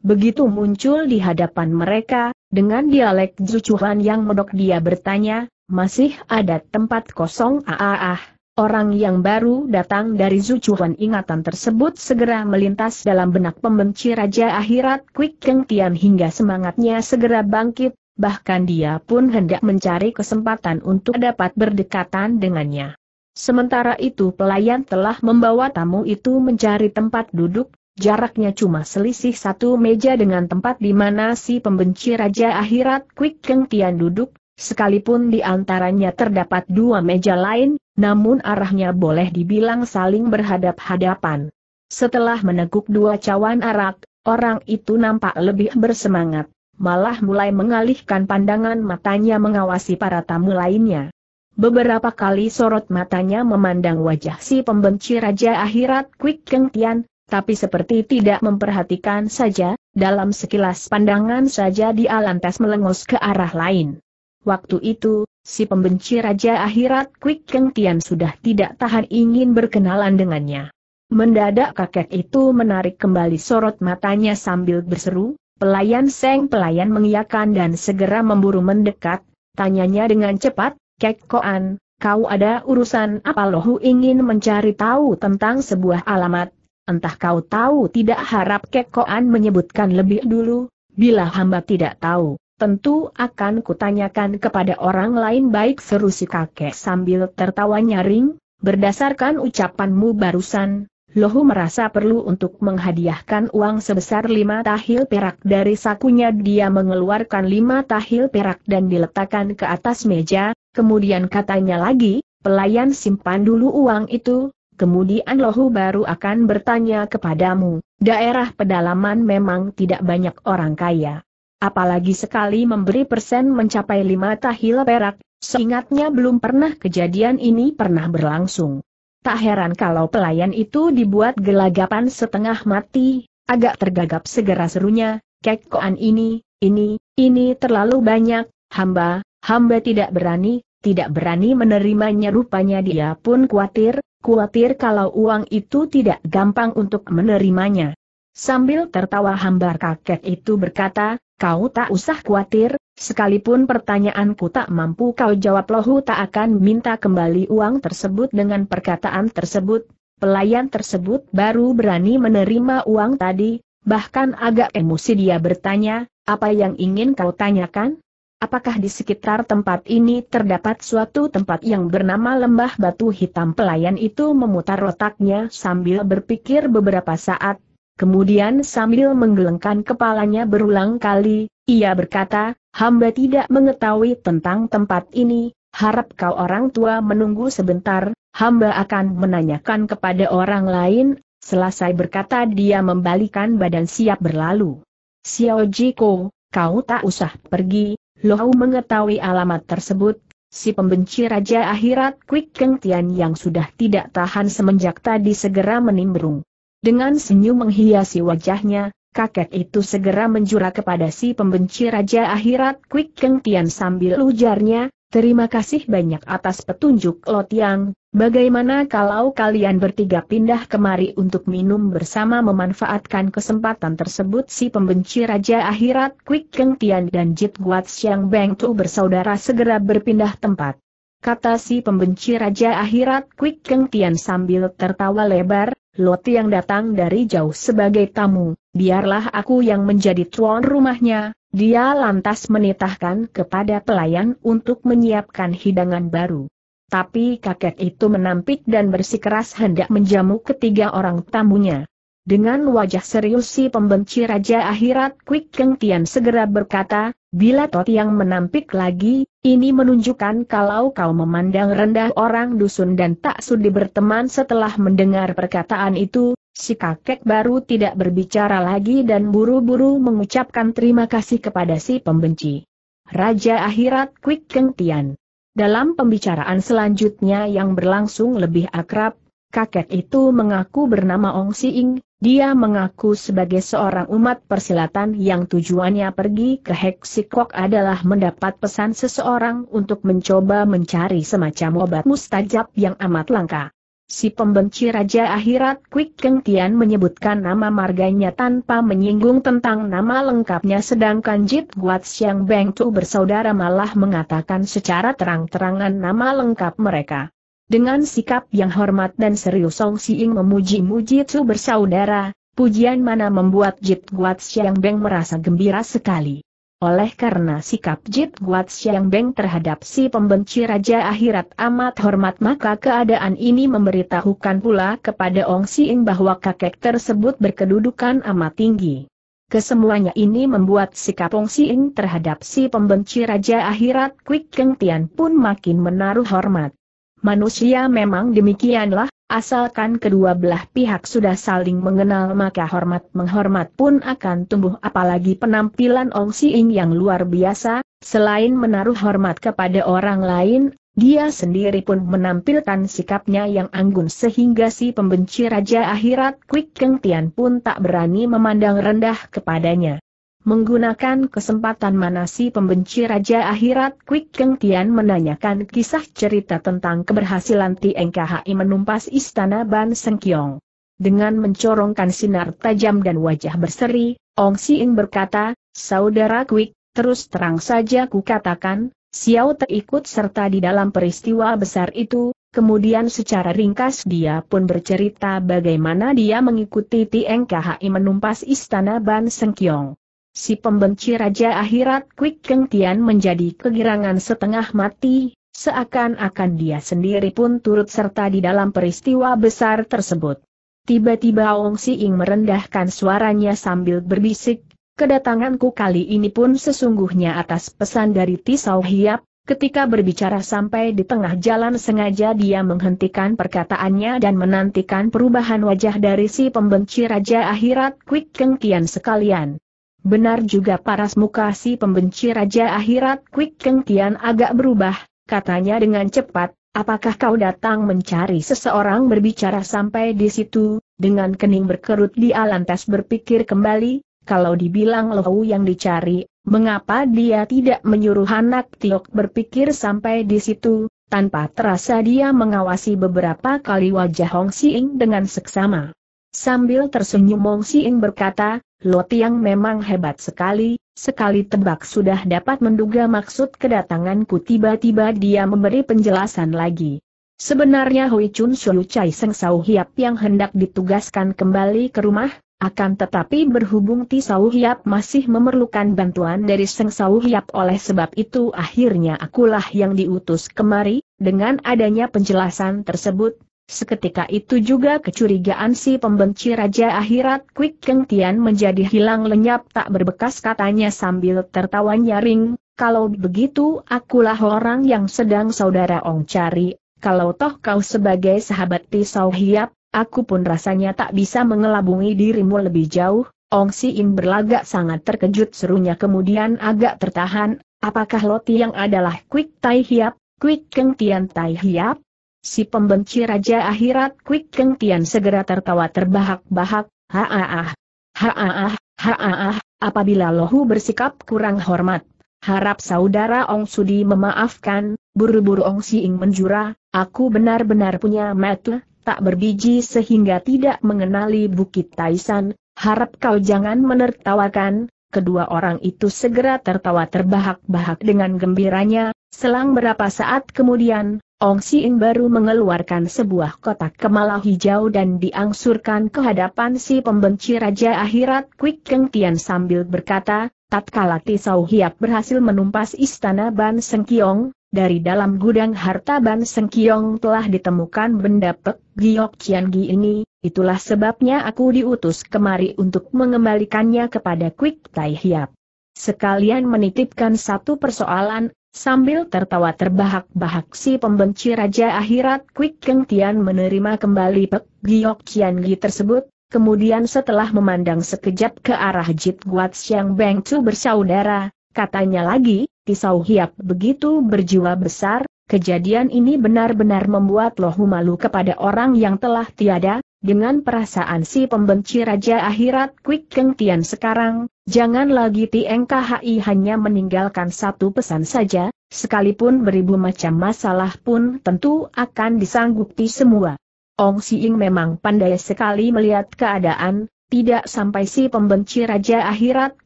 Begitu muncul di hadapan mereka, dengan dialek jucuhan yang medok dia bertanya, masih ada tempat kosong ah Orang yang baru datang dari Zuchuan ingatan tersebut segera melintas dalam benak pembenci Raja Akhirat Quick Keng Tian hingga semangatnya segera bangkit, bahkan dia pun hendak mencari kesempatan untuk dapat berdekatan dengannya. Sementara itu pelayan telah membawa tamu itu mencari tempat duduk, Jaraknya cuma selisih satu meja dengan tempat di mana si pembenci Raja Akhirat Kwik Keng Tian duduk, sekalipun di antaranya terdapat dua meja lain, namun arahnya boleh dibilang saling berhadap-hadapan. Setelah meneguk dua cawan arak, orang itu nampak lebih bersemangat, malah mulai mengalihkan pandangan matanya mengawasi para tamu lainnya. Beberapa kali sorot matanya memandang wajah si pembenci Raja Akhirat Kwik Keng Tian, tapi seperti tidak memperhatikan saja, dalam sekilas pandangan saja dia lantas melengos ke arah lain. Waktu itu, si pembenci Raja Akhirat Kwik Keng Tian sudah tidak tahan ingin berkenalan dengannya. Mendadak kakek itu menarik kembali sorot matanya sambil berseru, pelayan Seng pelayan mengiakan dan segera memburu mendekat, tanyanya dengan cepat, Kek Koan, kau ada urusan apa lohu ingin mencari tahu tentang sebuah alamat, Entah kau tahu tidak harap Kekoan menyebutkan lebih dulu, bila hamba tidak tahu, tentu akan kutanyakan kepada orang lain baik seru si kakek sambil tertawa nyaring, berdasarkan ucapanmu barusan, Lohu merasa perlu untuk menghadiahkan uang sebesar lima tahil perak dari sakunya dia mengeluarkan lima tahil perak dan diletakkan ke atas meja, kemudian katanya lagi, pelayan simpan dulu uang itu, kemudian Lohu baru akan bertanya kepadamu, daerah pedalaman memang tidak banyak orang kaya. Apalagi sekali memberi persen mencapai lima tahil perak, seingatnya belum pernah kejadian ini pernah berlangsung. Tak heran kalau pelayan itu dibuat gelagapan setengah mati, agak tergagap segera serunya, kekkoan ini, ini, ini terlalu banyak, hamba, hamba tidak berani, tidak berani menerimanya rupanya dia pun khawatir, Kuatir kalau uang itu tidak gampang untuk menerimanya. Sambil tertawa hambar kakek itu berkata, kau tak usah khawatir, sekalipun pertanyaanku tak mampu kau jawab lohu tak akan minta kembali uang tersebut dengan perkataan tersebut. Pelayan tersebut baru berani menerima uang tadi, bahkan agak emosi dia bertanya, apa yang ingin kau tanyakan? apakah di sekitar tempat ini terdapat suatu tempat yang bernama Lembah Batu Hitam pelayan itu memutar otaknya sambil berpikir beberapa saat, kemudian sambil menggelengkan kepalanya berulang kali, ia berkata, hamba tidak mengetahui tentang tempat ini, harap kau orang tua menunggu sebentar, hamba akan menanyakan kepada orang lain, selesai berkata dia membalikan badan siap berlalu. Xiao Jiko, kau tak usah pergi, Lohau mengetahui alamat tersebut, si pembenci Raja Akhirat Kwik Keng Tian yang sudah tidak tahan semenjak tadi segera menimbrung. Dengan senyum menghiasi wajahnya, kakek itu segera menjura kepada si pembenci Raja Akhirat Kwik Keng Tian sambil ujarnya, Terima kasih banyak atas petunjuk Lotiang, bagaimana kalau kalian bertiga pindah kemari untuk minum bersama memanfaatkan kesempatan tersebut si pembenci Raja Akhirat Kwik Keng Tian dan Jit Guat Xiang Beng Tu bersaudara segera berpindah tempat. Kata si pembenci Raja Akhirat Kwik Keng Tian sambil tertawa lebar, Loti yang datang dari jauh sebagai tamu, biarlah aku yang menjadi tuan rumahnya, dia lantas menitahkan kepada pelayan untuk menyiapkan hidangan baru. Tapi kakek itu menampik dan bersikeras hendak menjamu ketiga orang tamunya. Dengan wajah serius si pembenci Raja Akhirat Kwik Keng Tian segera berkata, Bila Tot yang menampik lagi, ini menunjukkan kalau kau memandang rendah orang dusun dan tak sudi berteman setelah mendengar perkataan itu, Si kakek baru tidak berbicara lagi dan buru-buru mengucapkan terima kasih kepada si pembenci. Raja Akhirat Kwik Keng Tian. Dalam pembicaraan selanjutnya yang berlangsung lebih akrab, kakek itu mengaku bernama Ong Si Ing, dia mengaku sebagai seorang umat persilatan yang tujuannya pergi ke Heksikok adalah mendapat pesan seseorang untuk mencoba mencari semacam obat mustajab yang amat langka. Si pembenci Raja Akhirat Kwik Keng Tian menyebutkan nama marganya tanpa menyinggung tentang nama lengkapnya sedangkan Jit Guat Siang Beng Tu bersaudara malah mengatakan secara terang-terangan nama lengkap mereka. Dengan sikap yang hormat dan serius Song Siing memuji-muji Tu bersaudara, pujian mana membuat Jit Guat Siang Beng merasa gembira sekali. Oleh karena sikap Jit Guat Siang Beng terhadap si pembenci Raja Akhirat amat hormat maka keadaan ini memberitahukan pula kepada Ong Siing bahwa kakek tersebut berkedudukan amat tinggi. Kesemuanya ini membuat sikap Ong Siing terhadap si pembenci Raja Akhirat Kwik Keng Tian pun makin menaruh hormat. Manusia memang demikianlah, Asalkan kedua belah pihak sudah saling mengenal maka hormat menghormat pun akan tumbuh apalagi penampilan Ong Siing yang luar biasa, selain menaruh hormat kepada orang lain, dia sendiri pun menampilkan sikapnya yang anggun sehingga si pembenci Raja Akhirat Kwik Keng Tian pun tak berani memandang rendah kepadanya. Menggunakan kesempatan mana si pembenci Raja Akhirat Kwik Keng Tian menanyakan kisah cerita tentang keberhasilan TNKHI menumpas istana Ban Sengkyong. Dengan mencorongkan sinar tajam dan wajah berseri, Ong Ing berkata, Saudara Kwik, terus terang saja kukatakan, Xiao ikut serta di dalam peristiwa besar itu, Kemudian secara ringkas dia pun bercerita bagaimana dia mengikuti TNKHI menumpas istana Ban Sengkyong. Si pembenci Raja Akhirat Kwik Keng Tian menjadi kegirangan setengah mati, seakan-akan dia sendiri pun turut serta di dalam peristiwa besar tersebut. Tiba-tiba Ong Ying merendahkan suaranya sambil berbisik, kedatanganku kali ini pun sesungguhnya atas pesan dari Tisau Hiap, ketika berbicara sampai di tengah jalan sengaja dia menghentikan perkataannya dan menantikan perubahan wajah dari si pembenci Raja Akhirat Kwik Keng Tian sekalian. Benar juga paras muka si pembenci Raja Akhirat Kwik Keng Tian agak berubah, katanya dengan cepat, apakah kau datang mencari seseorang berbicara sampai di situ, dengan kening berkerut di lantas berpikir kembali, kalau dibilang Lohu yang dicari, mengapa dia tidak menyuruh anak Tiok berpikir sampai di situ, tanpa terasa dia mengawasi beberapa kali wajah Hong Siing dengan seksama. Sambil tersenyum Mong Siing berkata, Lo Tiang memang hebat sekali, sekali tebak sudah dapat menduga maksud kedatanganku tiba-tiba dia memberi penjelasan lagi. Sebenarnya Hui Chun Shou Chai Seng Sau Hiap yang hendak ditugaskan kembali ke rumah, akan tetapi berhubung Ti Sau Hiap masih memerlukan bantuan dari Seng Sau Hiap oleh sebab itu akhirnya akulah yang diutus kemari, dengan adanya penjelasan tersebut, Seketika itu juga kecurigaan si pembenci Raja Akhirat Kwik Keng Tian menjadi hilang lenyap tak berbekas katanya sambil tertawa nyaring, kalau begitu akulah orang yang sedang saudara Ong cari, kalau toh kau sebagai sahabat pisau hiap, aku pun rasanya tak bisa mengelabungi dirimu lebih jauh, Ong In berlagak sangat terkejut serunya kemudian agak tertahan, apakah Loti yang adalah Kwik Tai Hiap, Kwik Keng Tian Tai Hiap? Si pembenci Raja Akhirat Quick Keng Tian segera tertawa terbahak-bahak, haaah, haaah, haaah, apabila Lohu bersikap kurang hormat. Harap saudara Ong Sudi memaafkan, buru-buru Ong Siing menjura, aku benar-benar punya metu, tak berbiji sehingga tidak mengenali Bukit Taisan, harap kau jangan menertawakan, kedua orang itu segera tertawa terbahak-bahak dengan gembiranya, selang berapa saat kemudian, Ong Siin baru mengeluarkan sebuah kotak kemala hijau dan diangsurkan ke hadapan si pembenci Raja Akhirat Kwik Keng Tian sambil berkata, tatkala Tisau Hiap berhasil menumpas istana Ban Sengkiong, dari dalam gudang harta Ban Sengkiong telah ditemukan benda Pek Giok Gi ini, itulah sebabnya aku diutus kemari untuk mengembalikannya kepada Kwik Tai Hiap. Sekalian menitipkan satu persoalan, Sambil tertawa terbahak-bahak si pembenci Raja Akhirat Kwik Keng Tian menerima kembali Pek Giok Kian Gi tersebut, kemudian setelah memandang sekejap ke arah Jit Guat Siang Beng Chu bersaudara, katanya lagi, Tisau Hiap begitu berjiwa besar, kejadian ini benar-benar membuat lohu malu kepada orang yang telah tiada, dengan perasaan si pembenci Raja Akhirat Kwik Keng Tian sekarang, Jangan lagi TNKHI hanya meninggalkan satu pesan saja, sekalipun beribu macam masalah pun tentu akan disanggupi semua. Ong Siing memang pandai sekali melihat keadaan, tidak sampai si pembenci Raja Akhirat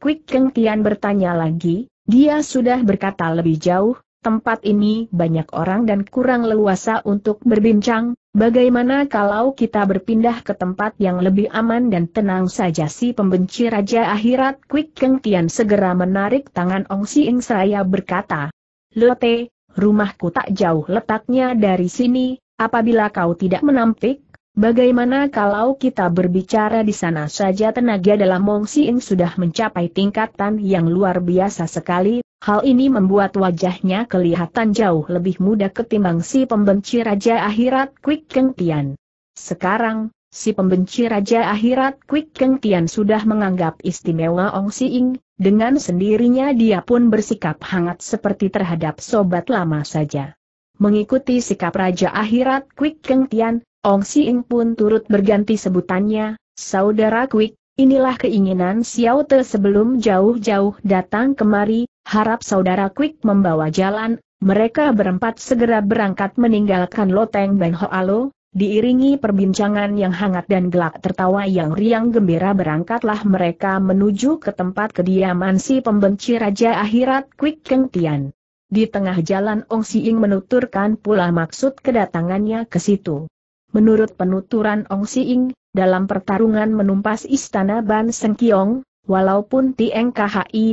Kwik Keng Tian bertanya lagi, dia sudah berkata lebih jauh, tempat ini banyak orang dan kurang leluasa untuk berbincang, Bagaimana kalau kita berpindah ke tempat yang lebih aman dan tenang saja si pembenci Raja Akhirat Kwik Keng Tian segera menarik tangan Ong Si Ing seraya berkata. Lote, rumahku tak jauh letaknya dari sini, apabila kau tidak menampik, Bagaimana kalau kita berbicara di sana saja tenaga dalam Mong Siing sudah mencapai tingkatan yang luar biasa sekali, hal ini membuat wajahnya kelihatan jauh lebih muda ketimbang si pembenci Raja Akhirat Quick Keng Tian. Sekarang, si pembenci Raja Akhirat Quick Keng Tian sudah menganggap istimewa Ong Siing, dengan sendirinya dia pun bersikap hangat seperti terhadap sobat lama saja. Mengikuti sikap Raja Akhirat Quick Keng Tian, Ong Ing pun turut berganti sebutannya, Saudara Quick, inilah keinginan Xiao Te sebelum jauh-jauh datang kemari, harap Saudara Quick membawa jalan, mereka berempat segera berangkat meninggalkan Loteng Ben Hoalo, diiringi perbincangan yang hangat dan gelak tertawa yang riang gembira berangkatlah mereka menuju ke tempat kediaman si pembenci Raja Akhirat Quick Keng Tian. Di tengah jalan Ong Ing menuturkan pula maksud kedatangannya ke situ. Menurut penuturan Ong Siing, dalam pertarungan menumpas istana Ban Kiong, walaupun Tieng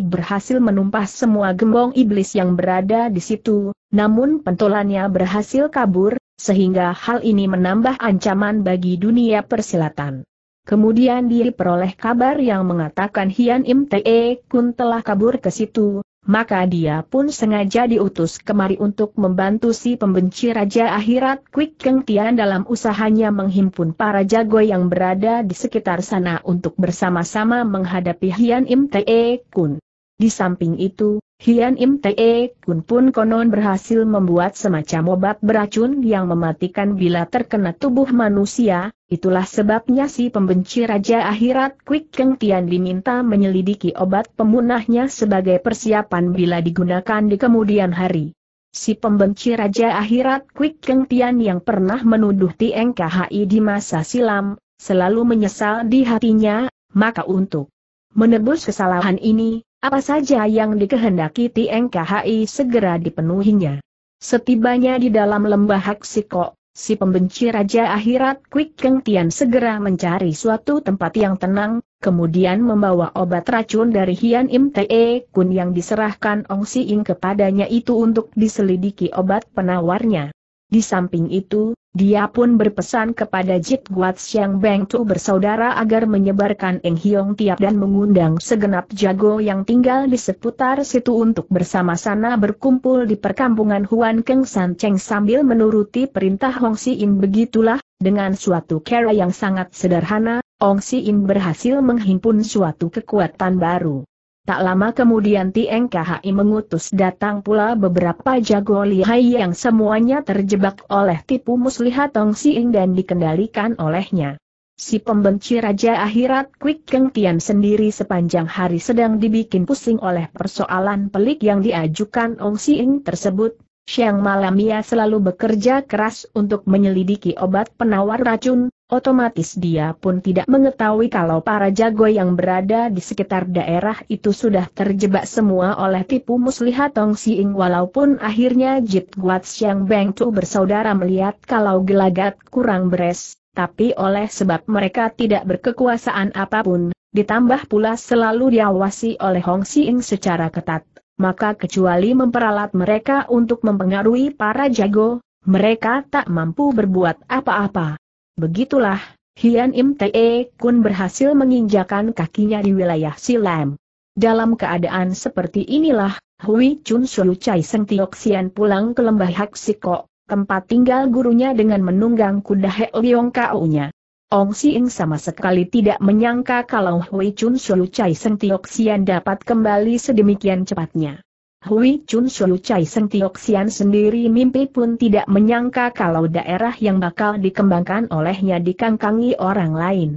berhasil menumpas semua gembong iblis yang berada di situ, namun pentolannya berhasil kabur, sehingga hal ini menambah ancaman bagi dunia persilatan. Kemudian diperoleh kabar yang mengatakan Hian Im Te Kun telah kabur ke situ, maka dia pun sengaja diutus kemari untuk membantu si pembenci Raja Akhirat Kwik Keng Tian dalam usahanya menghimpun para jago yang berada di sekitar sana untuk bersama-sama menghadapi Hian Im Te Kun. Di samping itu, Hian Im Te Kun pun konon berhasil membuat semacam obat beracun yang mematikan bila terkena tubuh manusia, itulah sebabnya si pembenci Raja Akhirat Kwik Keng Tian diminta menyelidiki obat pemunahnya sebagai persiapan bila digunakan di kemudian hari. Si pembenci Raja Akhirat Kwik Keng Tian yang pernah menuduh Tieng KHI di masa silam, selalu menyesal di hatinya, maka untuk menebus kesalahan ini, apa saja yang dikehendaki TNKHI segera dipenuhinya. Setibanya di dalam lembah Haksiko, si pembenci Raja Akhirat Kwik Keng Tian segera mencari suatu tempat yang tenang, kemudian membawa obat racun dari Hian Im Te Kun yang diserahkan Ong Si Ing kepadanya itu untuk diselidiki obat penawarnya. Di samping itu, dia pun berpesan kepada Jit Guat Siang Beng Tu bersaudara agar menyebarkan Eng Hiong Tiap dan mengundang segenap jago yang tinggal di seputar situ untuk bersama-sama berkumpul di perkampungan Huan Keng San Cheng sambil menuruti perintah Hong Si In begitulah, dengan suatu cara yang sangat sederhana, Hong Si In berhasil menghimpun suatu kekuatan baru. Tak lama kemudian TNKHI mengutus datang pula beberapa jago lihai yang semuanya terjebak oleh tipu muslihat Tong Siing dan dikendalikan olehnya. Si pembenci Raja Akhirat Kwik Keng Tian sendiri sepanjang hari sedang dibikin pusing oleh persoalan pelik yang diajukan Ong Siing tersebut. Siang malam ia selalu bekerja keras untuk menyelidiki obat penawar racun, Otomatis dia pun tidak mengetahui kalau para jago yang berada di sekitar daerah itu sudah terjebak semua oleh tipu muslihat Tong Siing walaupun akhirnya Jit Guat Siang Beng Tu bersaudara melihat kalau gelagat kurang beres, tapi oleh sebab mereka tidak berkekuasaan apapun, ditambah pula selalu diawasi oleh Hong Siing secara ketat maka kecuali memperalat mereka untuk mempengaruhi para jago, mereka tak mampu berbuat apa-apa. Begitulah, Hian Im Te e Kun berhasil menginjakan kakinya di wilayah Silam. Dalam keadaan seperti inilah, Hui Chun Shu Chai Seng Tiok Sian pulang ke lembah Haksiko, tempat tinggal gurunya dengan menunggang kuda He Liong Kau-nya. Ong Siing sama sekali tidak menyangka kalau Hui Chun Shu Chai Seng Tiok Sian dapat kembali sedemikian cepatnya. Hui Chun Shu Chai Seng Tioxian sendiri mimpi pun tidak menyangka kalau daerah yang bakal dikembangkan olehnya dikangkangi orang lain.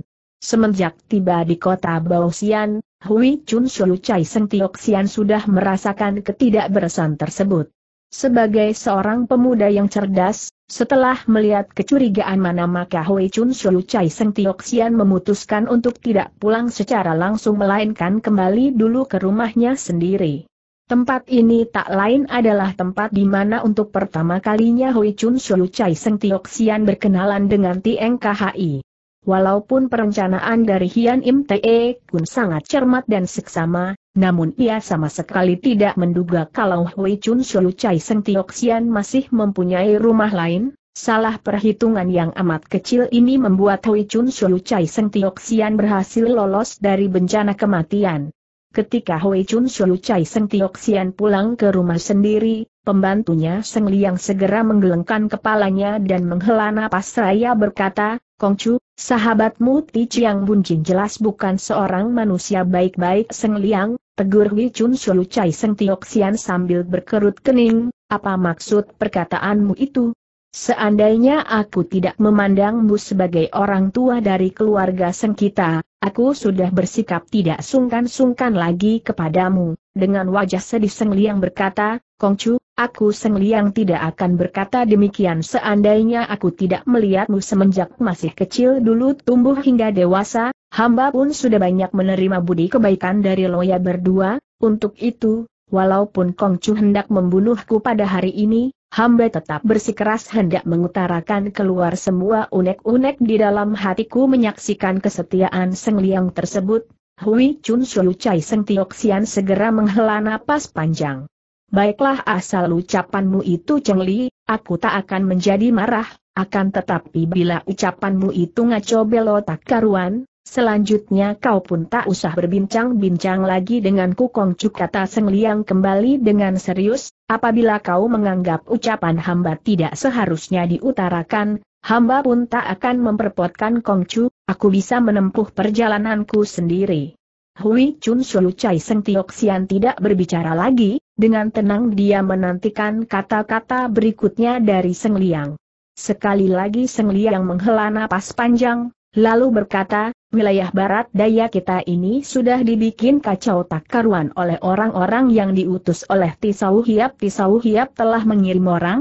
Semenjak tiba di kota Baoxian, Hui Chun Shu Chai Seng Tioxian sudah merasakan ketidakberesan tersebut. Sebagai seorang pemuda yang cerdas, setelah melihat kecurigaan mana maka Hui Chun Shu Chai Seng Tioxian memutuskan untuk tidak pulang secara langsung melainkan kembali dulu ke rumahnya sendiri. Tempat ini tak lain adalah tempat di mana untuk pertama kalinya Hui Chun Shuyu Chai Seng Tiok Xian berkenalan dengan Tieng KHI. Walaupun perencanaan dari Hian Im Te Kun sangat cermat dan seksama, namun ia sama sekali tidak menduga kalau Hui Chun Shuyu Chai Seng Tiok Xian masih mempunyai rumah lain. Salah perhitungan yang amat kecil ini membuat Hui Chun Shuyu Chai Seng Tiok Xian berhasil lolos dari bencana kematian. Ketika Hui Chun Shu Chai Seng Tiok Xian pulang ke rumah sendiri, pembantunya Seng Liang segera menggelengkan kepalanya dan menghela napas raya berkata, Kong Chu, sahabatmu Ti Chiang Bun Jin jelas bukan seorang manusia baik-baik Seng Liang, tegur Hui Chun Shu Chai Seng Tiok Xian sambil berkerut kening, apa maksud perkataanmu itu? Seandainya aku tidak memandangmu sebagai orang tua dari keluarga Seng kita. Aku sudah bersikap tidak sungkan-sungkan lagi kepadamu, dengan wajah sedih Seng Liang berkata, Kongcu, aku Seng Liang tidak akan berkata demikian seandainya aku tidak melihatmu semenjak masih kecil dulu tumbuh hingga dewasa, hamba pun sudah banyak menerima budi kebaikan dari Loya berdua, untuk itu, walaupun Kongcu hendak membunuhku pada hari ini, hamba tetap bersikeras hendak mengutarakan keluar semua unek-unek di dalam hatiku menyaksikan kesetiaan Seng Liang tersebut, Hui Chun Shou Chai Seng Tioxian segera menghela napas panjang. Baiklah asal ucapanmu itu Cheng Li, aku tak akan menjadi marah, akan tetapi bila ucapanmu itu ngaco belotak karuan, Selanjutnya kau pun tak usah berbincang-bincang lagi dengan Kukong Cuk kata Seng Liang kembali dengan serius, apabila kau menganggap ucapan hamba tidak seharusnya diutarakan, hamba pun tak akan memperpotkan Kongcu. aku bisa menempuh perjalananku sendiri. Hui Chun Shou Chai Seng Tiok Sian tidak berbicara lagi, dengan tenang dia menantikan kata-kata berikutnya dari Seng Liang. Sekali lagi Seng Liang menghela napas panjang, lalu berkata, wilayah barat daya kita ini sudah dibikin kacau tak karuan oleh orang-orang yang diutus oleh Tisau Hiap. Tisau Hiap telah mengirim orang.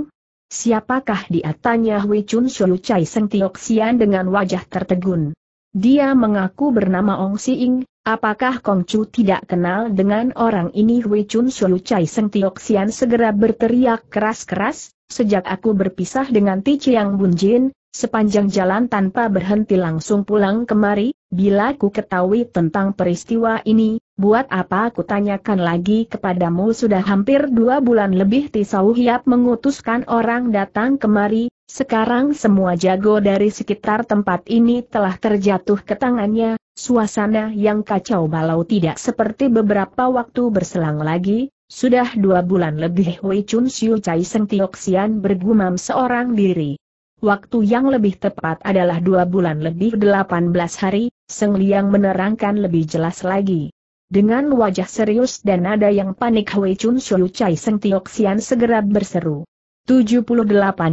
Siapakah dia tanya Hui Chun Shou Chai Seng Tiok Sian dengan wajah tertegun. Dia mengaku bernama Ong Si Ing, apakah Kong Chu tidak kenal dengan orang ini Hui Chun Shou Chai Seng Tiok Sian segera berteriak keras-keras, sejak aku berpisah dengan Ti Chiang Bun Jin. Sepanjang jalan tanpa berhenti langsung pulang kemari, bila ku ketahui tentang peristiwa ini, buat apa ku tanyakan lagi kepadamu sudah hampir dua bulan lebih Tisau Hiap mengutuskan orang datang kemari, sekarang semua jago dari sekitar tempat ini telah terjatuh ke tangannya, suasana yang kacau balau tidak seperti beberapa waktu berselang lagi, sudah dua bulan lebih Hui Chun Siu Chai Seng Tioksian bergumam seorang diri. Waktu yang lebih tepat adalah dua bulan lebih 18 hari, Seng Liang menerangkan lebih jelas lagi. Dengan wajah serius dan nada yang panik Hui Chun Shu Chai Seng Tioxian segera berseru. 78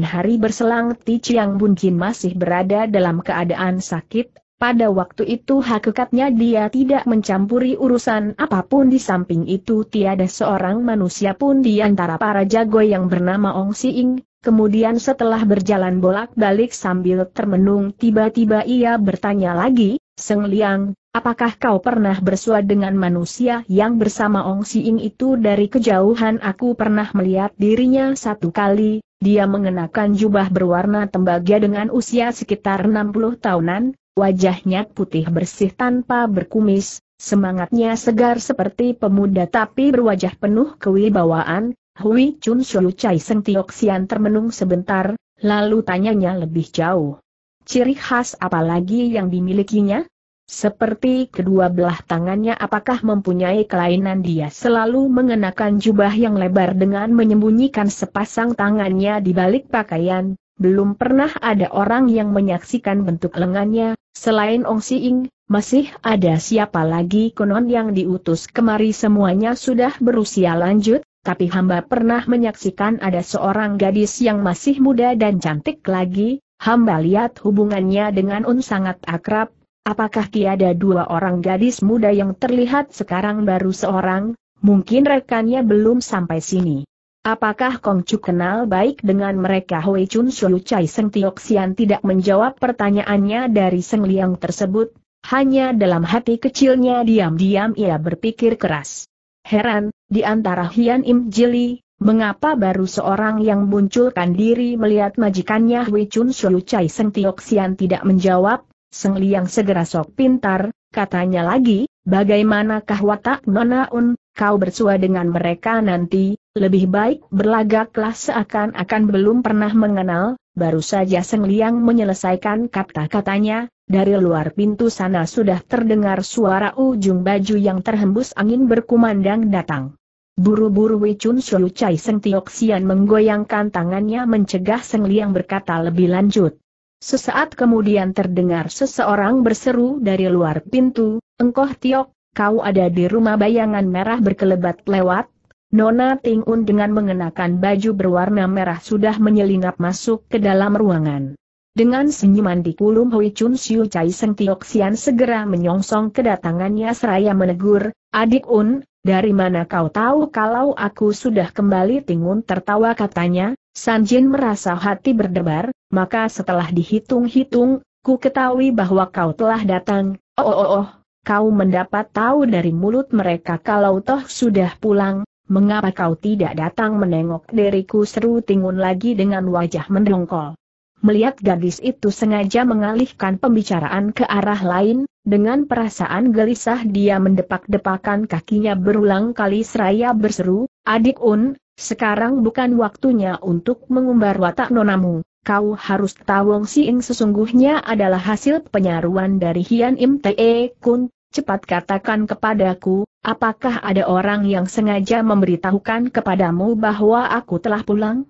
hari berselang Ti Chiang Bun Kin masih berada dalam keadaan sakit, pada waktu itu hakikatnya dia tidak mencampuri urusan apapun di samping itu tiada seorang manusia pun di antara para jago yang bernama Ong Si Ing kemudian setelah berjalan bolak-balik sambil termenung tiba-tiba ia bertanya lagi, Seng Liang, apakah kau pernah bersua dengan manusia yang bersama Ong Siing itu dari kejauhan aku pernah melihat dirinya satu kali, dia mengenakan jubah berwarna tembaga dengan usia sekitar 60 tahunan, wajahnya putih bersih tanpa berkumis, semangatnya segar seperti pemuda tapi berwajah penuh kewibawaan, Hui Chun Shu Chai Seng Tiok Sian termenung sebentar, lalu tanyanya lebih jauh. Ciri khas apa lagi yang dimilikinya? Seperti kedua belah tangannya apakah mempunyai kelainan dia selalu mengenakan jubah yang lebar dengan menyembunyikan sepasang tangannya di balik pakaian, belum pernah ada orang yang menyaksikan bentuk lengannya, selain Ong Siing, masih ada siapa lagi konon yang diutus kemari semuanya sudah berusia lanjut, tapi hamba pernah menyaksikan ada seorang gadis yang masih muda dan cantik lagi, hamba lihat hubungannya dengan Un sangat akrab, apakah tiada dua orang gadis muda yang terlihat sekarang baru seorang, mungkin rekannya belum sampai sini. Apakah Kong Chu kenal baik dengan mereka Hui Chun Shou Chai Seng Tiok Sian tidak menjawab pertanyaannya dari Seng Liang tersebut, hanya dalam hati kecilnya diam-diam ia berpikir keras. Heran, di antara Hian Im Jili, mengapa baru seorang yang munculkan diri melihat majikannya Hui Chun Shou Chai Seng Tiok Sian tidak menjawab, Seng Liang segera sok pintar, katanya lagi, bagaimanakah watak Nona Un, kau bersua dengan mereka nanti, lebih baik berlagaklah seakan-akan belum pernah mengenal, baru saja Seng Liang menyelesaikan kata-katanya, dari luar pintu sana sudah terdengar suara ujung baju yang terhembus angin berkumandang datang. Buru-buru Wicun Shou Chai Seng Tiok Sian menggoyangkan tangannya mencegah Seng Liang berkata lebih lanjut. Sesaat kemudian terdengar seseorang berseru dari luar pintu, Engkoh Tiok, kau ada di rumah bayangan merah berkelebat lewat? Nona Ting Un dengan mengenakan baju berwarna merah sudah menyelinap masuk ke dalam ruangan. Dengan senyuman di kulum Hui Chun Siu Chai Seng Tiok Sian segera menyongsong kedatangannya seraya menegur, Adik Un, dari mana kau tahu kalau aku sudah kembali tingun tertawa katanya, Sanjin merasa hati berdebar, maka setelah dihitung-hitung, ku ketahui bahwa kau telah datang, oh oh oh, kau mendapat tahu dari mulut mereka kalau toh sudah pulang, mengapa kau tidak datang menengok diriku seru tingun lagi dengan wajah mendongkol melihat gadis itu sengaja mengalihkan pembicaraan ke arah lain, dengan perasaan gelisah dia mendepak-depakan kakinya berulang kali seraya berseru, Adik Un, sekarang bukan waktunya untuk mengumbar watak nonamu. Kau harus tahu Wong Siing sesungguhnya adalah hasil penyaruan dari Hian Im Te Kun. Cepat katakan kepadaku, apakah ada orang yang sengaja memberitahukan kepadamu bahwa aku telah pulang?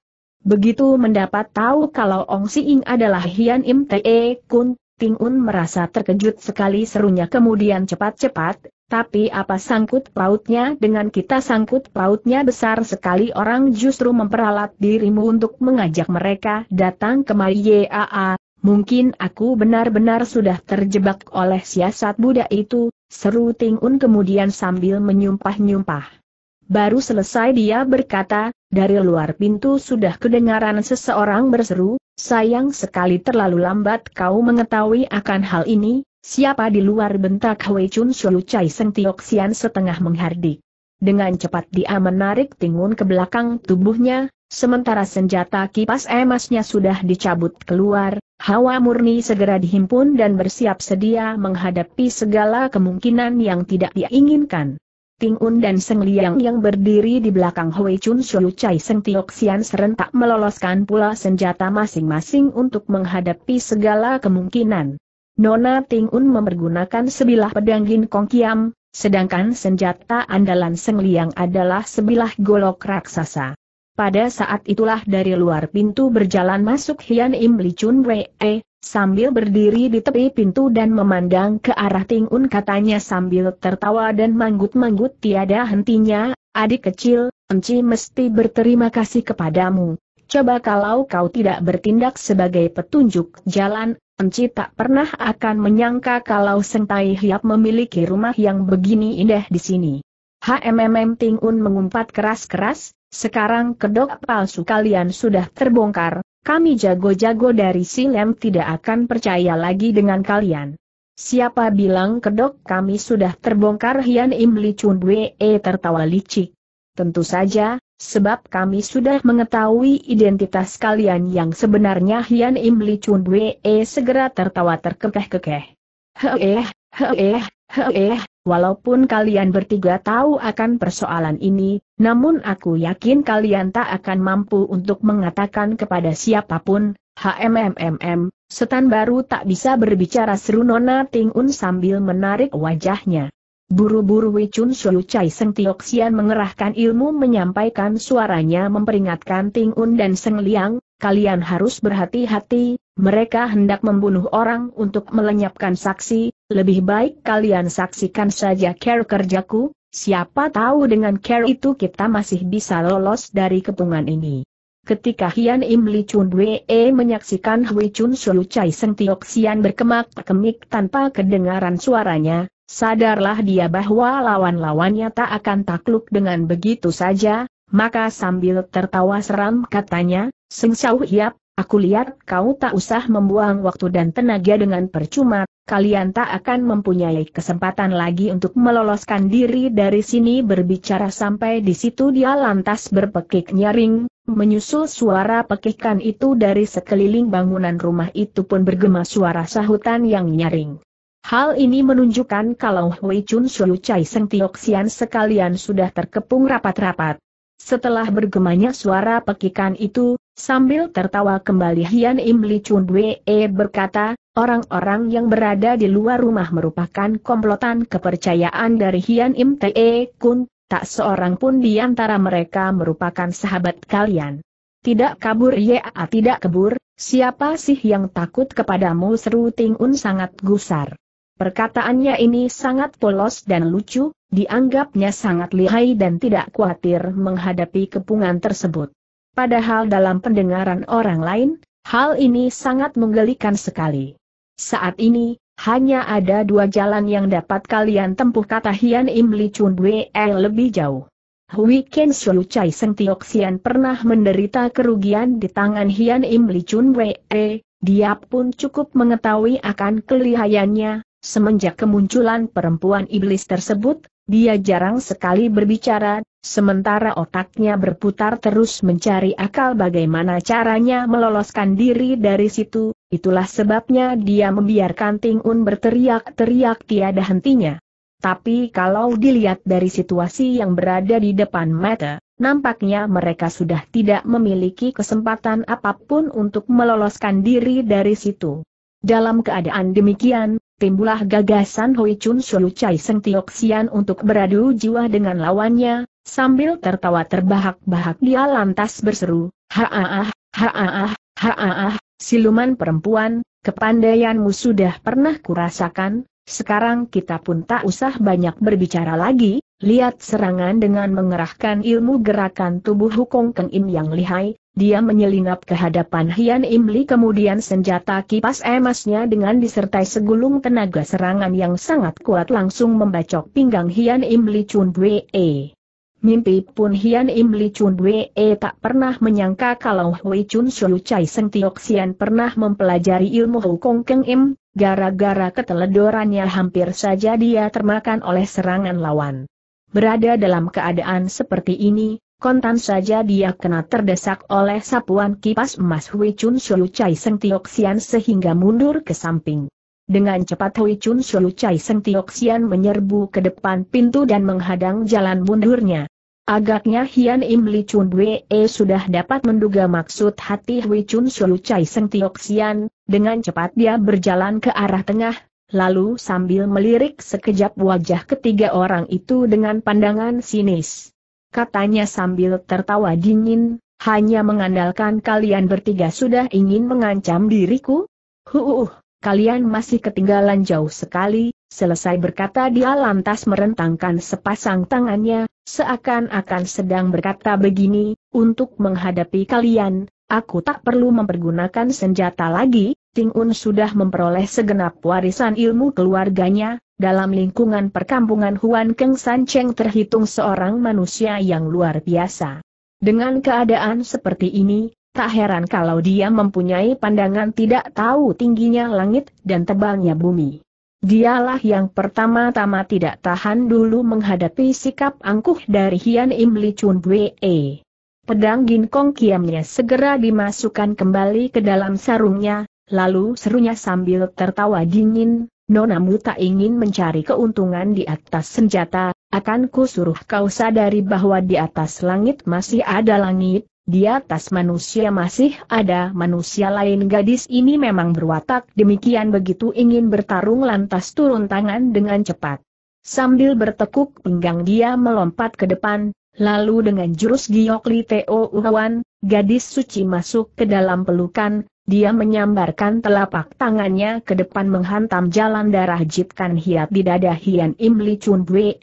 Begitu mendapat tahu kalau Ong Si Ing adalah Hian Im Te e, Kun, Ting Un merasa terkejut sekali serunya kemudian cepat-cepat, tapi apa sangkut pautnya dengan kita sangkut pautnya besar sekali orang justru memperalat dirimu untuk mengajak mereka datang ke Mayyaa. Mungkin aku benar-benar sudah terjebak oleh siasat Buddha itu, seru Ting Un kemudian sambil menyumpah-nyumpah. Baru selesai dia berkata, dari luar pintu sudah kedengaran seseorang berseru, sayang sekali terlalu lambat kau mengetahui akan hal ini, siapa di luar bentak Hui Chun Shulu Chai Seng Tiok Sian setengah menghardik. Dengan cepat dia menarik tingun ke belakang tubuhnya, sementara senjata kipas emasnya sudah dicabut keluar, hawa murni segera dihimpun dan bersiap sedia menghadapi segala kemungkinan yang tidak diinginkan. Ting Un dan Seng Liang yang berdiri di belakang Hui Chun Shou Chai Seng Tiok Xian serentak meloloskan pula senjata masing-masing untuk menghadapi segala kemungkinan. Nona Ting Un mempergunakan sebilah pedang Gin Kong Kiam, sedangkan senjata andalan Seng Liang adalah sebilah golok raksasa. Pada saat itulah dari luar pintu berjalan masuk Hian Im Li Chun Wei, e, Sambil berdiri di tepi pintu dan memandang ke arah Ting katanya sambil tertawa dan manggut-manggut tiada hentinya, adik kecil, Enci mesti berterima kasih kepadamu. Coba kalau kau tidak bertindak sebagai petunjuk jalan, Enci tak pernah akan menyangka kalau Sentai Hiap memiliki rumah yang begini indah di sini. HMMM Ting mengumpat keras-keras, sekarang kedok palsu kalian sudah terbongkar, kami jago-jago dari Silem tidak akan percaya lagi dengan kalian. Siapa bilang kedok kami sudah terbongkar Hian Im Li Chun Wee tertawa licik. Tentu saja, sebab kami sudah mengetahui identitas kalian yang sebenarnya Hian Im Li Chun Wee segera tertawa terkekeh-kekeh. Heeh, heeh, heeh, Walaupun kalian bertiga tahu akan persoalan ini, namun aku yakin kalian tak akan mampu untuk mengatakan kepada siapapun, HMMMM, setan baru tak bisa berbicara seru Nona Ting Un sambil menarik wajahnya. Buru-buru Wicun Shou Chai Seng Tiok mengerahkan ilmu menyampaikan suaranya memperingatkan Ting Un dan Seng Liang, kalian harus berhati-hati, mereka hendak membunuh orang untuk melenyapkan saksi, lebih baik kalian saksikan saja care kerjaku, siapa tahu dengan care itu kita masih bisa lolos dari kepungan ini. Ketika Hian Im Li Chun Wee menyaksikan Hui Chun Shu Chai Seng Tiok Xian berkemak-kemik tanpa kedengaran suaranya, sadarlah dia bahwa lawan-lawannya tak akan takluk dengan begitu saja, maka sambil tertawa seram katanya, Seng Xiao Hiap, Aku lihat kau tak usah membuang waktu dan tenaga dengan percuma, kalian tak akan mempunyai kesempatan lagi untuk meloloskan diri dari sini berbicara sampai di situ dia lantas berpekik nyaring, menyusul suara pekikan itu dari sekeliling bangunan rumah itu pun bergema suara sahutan yang nyaring. Hal ini menunjukkan kalau Hui Chun Shuyu Chai Seng Tioxian sekalian sudah terkepung rapat-rapat. Setelah bergemanya suara pekikan itu, Sambil tertawa kembali Hian Im Li Chun Wee berkata, orang-orang yang berada di luar rumah merupakan komplotan kepercayaan dari Hian Im Te e Kun, tak seorang pun di antara mereka merupakan sahabat kalian. Tidak kabur ya tidak kabur. siapa sih yang takut kepadamu seru Ting Un sangat gusar. Perkataannya ini sangat polos dan lucu, dianggapnya sangat lihai dan tidak khawatir menghadapi kepungan tersebut. Padahal dalam pendengaran orang lain, hal ini sangat menggelikan sekali. Saat ini, hanya ada dua jalan yang dapat kalian tempuh kata Hian Im Li Chun Wei eh, lebih jauh. Hui Ken Shu Chai Seng Tiok Sian pernah menderita kerugian di tangan Hian Im Li Chun Wei, eh, dia pun cukup mengetahui akan kelihayannya, semenjak kemunculan perempuan iblis tersebut, dia jarang sekali berbicara, Sementara otaknya berputar terus mencari akal bagaimana caranya meloloskan diri dari situ, itulah sebabnya dia membiarkan Ting Un berteriak-teriak tiada hentinya. Tapi kalau dilihat dari situasi yang berada di depan mata, nampaknya mereka sudah tidak memiliki kesempatan apapun untuk meloloskan diri dari situ. Dalam keadaan demikian, timbullah gagasan Hoi Chun Shou Chai Seng Tiok untuk beradu jiwa dengan lawannya, Sambil tertawa terbahak-bahak dia lantas berseru, Haaah, haaah, haaah, siluman perempuan, kepandaianmu sudah pernah kurasakan, sekarang kita pun tak usah banyak berbicara lagi, lihat serangan dengan mengerahkan ilmu gerakan tubuh Hukong Keng Im yang lihai, dia menyelinap ke hadapan Hian Imli kemudian senjata kipas emasnya dengan disertai segulung tenaga serangan yang sangat kuat langsung membacok pinggang Hian Imli Chun Bwe. Mimpi pun Hian Im Li Chun Wee tak pernah menyangka kalau Hui Chun Shou Chai Seng Tiok Sian pernah mempelajari ilmu Hukong Keng Im, gara-gara keteledorannya hampir saja dia termakan oleh serangan lawan. Berada dalam keadaan seperti ini, kontan saja dia kena terdesak oleh sapuan kipas emas Hui Chun Shou Chai Seng Tiok Sian sehingga mundur ke samping. Dengan cepat Hui Chun Sulu Chai Seng Tiok Sian menyerbu ke depan pintu dan menghadang jalan mundurnya. Agaknya Hian Im Li Chun Wee e sudah dapat menduga maksud hati Hui Chun Sulu Chai Seng Tiok Sian, dengan cepat dia berjalan ke arah tengah, lalu sambil melirik sekejap wajah ketiga orang itu dengan pandangan sinis. Katanya sambil tertawa dingin, hanya mengandalkan kalian bertiga sudah ingin mengancam diriku? Huuuh, kalian masih ketinggalan jauh sekali, selesai berkata dia lantas merentangkan sepasang tangannya, seakan-akan sedang berkata begini, untuk menghadapi kalian, Aku tak perlu mempergunakan senjata lagi, Ting Un sudah memperoleh segenap warisan ilmu keluarganya, dalam lingkungan perkampungan Huan Keng San Cheng terhitung seorang manusia yang luar biasa. Dengan keadaan seperti ini, Tak heran kalau dia mempunyai pandangan tidak tahu tingginya langit dan tebalnya bumi. Dialah yang pertama-tama tidak tahan dulu menghadapi sikap angkuh dari Hian Im Li Chun Wei. Pedang ginkong kiamnya segera dimasukkan kembali ke dalam sarungnya, lalu serunya sambil tertawa dingin, Nonamu tak ingin mencari keuntungan di atas senjata, akan kusuruh kau sadari bahwa di atas langit masih ada langit, di atas manusia masih ada manusia lain gadis ini memang berwatak demikian begitu ingin bertarung lantas turun tangan dengan cepat. Sambil bertekuk pinggang dia melompat ke depan, lalu dengan jurus giok Li Teo Uwan, gadis suci masuk ke dalam pelukan, dia menyambarkan telapak tangannya ke depan menghantam jalan darah jitkan Hiat di dada Hian imli Chun Bwe.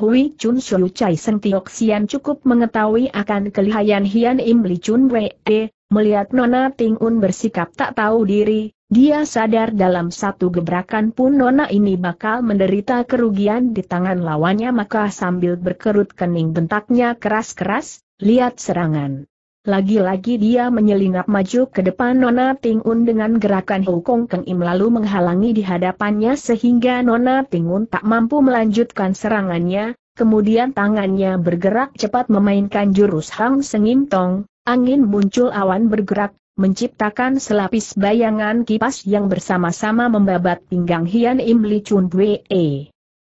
Hui Chun Shu Chai Seng Tiok Sian cukup mengetahui akan kelihayan Hian Im Li Chun Wei, e, melihat Nona Ting Un bersikap tak tahu diri, dia sadar dalam satu gebrakan pun Nona ini bakal menderita kerugian di tangan lawannya maka sambil berkerut kening bentaknya keras-keras, lihat serangan. Lagi-lagi dia menyelinap maju ke depan Nona Ting dengan gerakan Hukong Keng Im lalu menghalangi di hadapannya sehingga Nona Ting tak mampu melanjutkan serangannya, kemudian tangannya bergerak cepat memainkan jurus Hang Sengim Tong, angin muncul awan bergerak, menciptakan selapis bayangan kipas yang bersama-sama membabat pinggang Hian Im Li Chun Wei. E.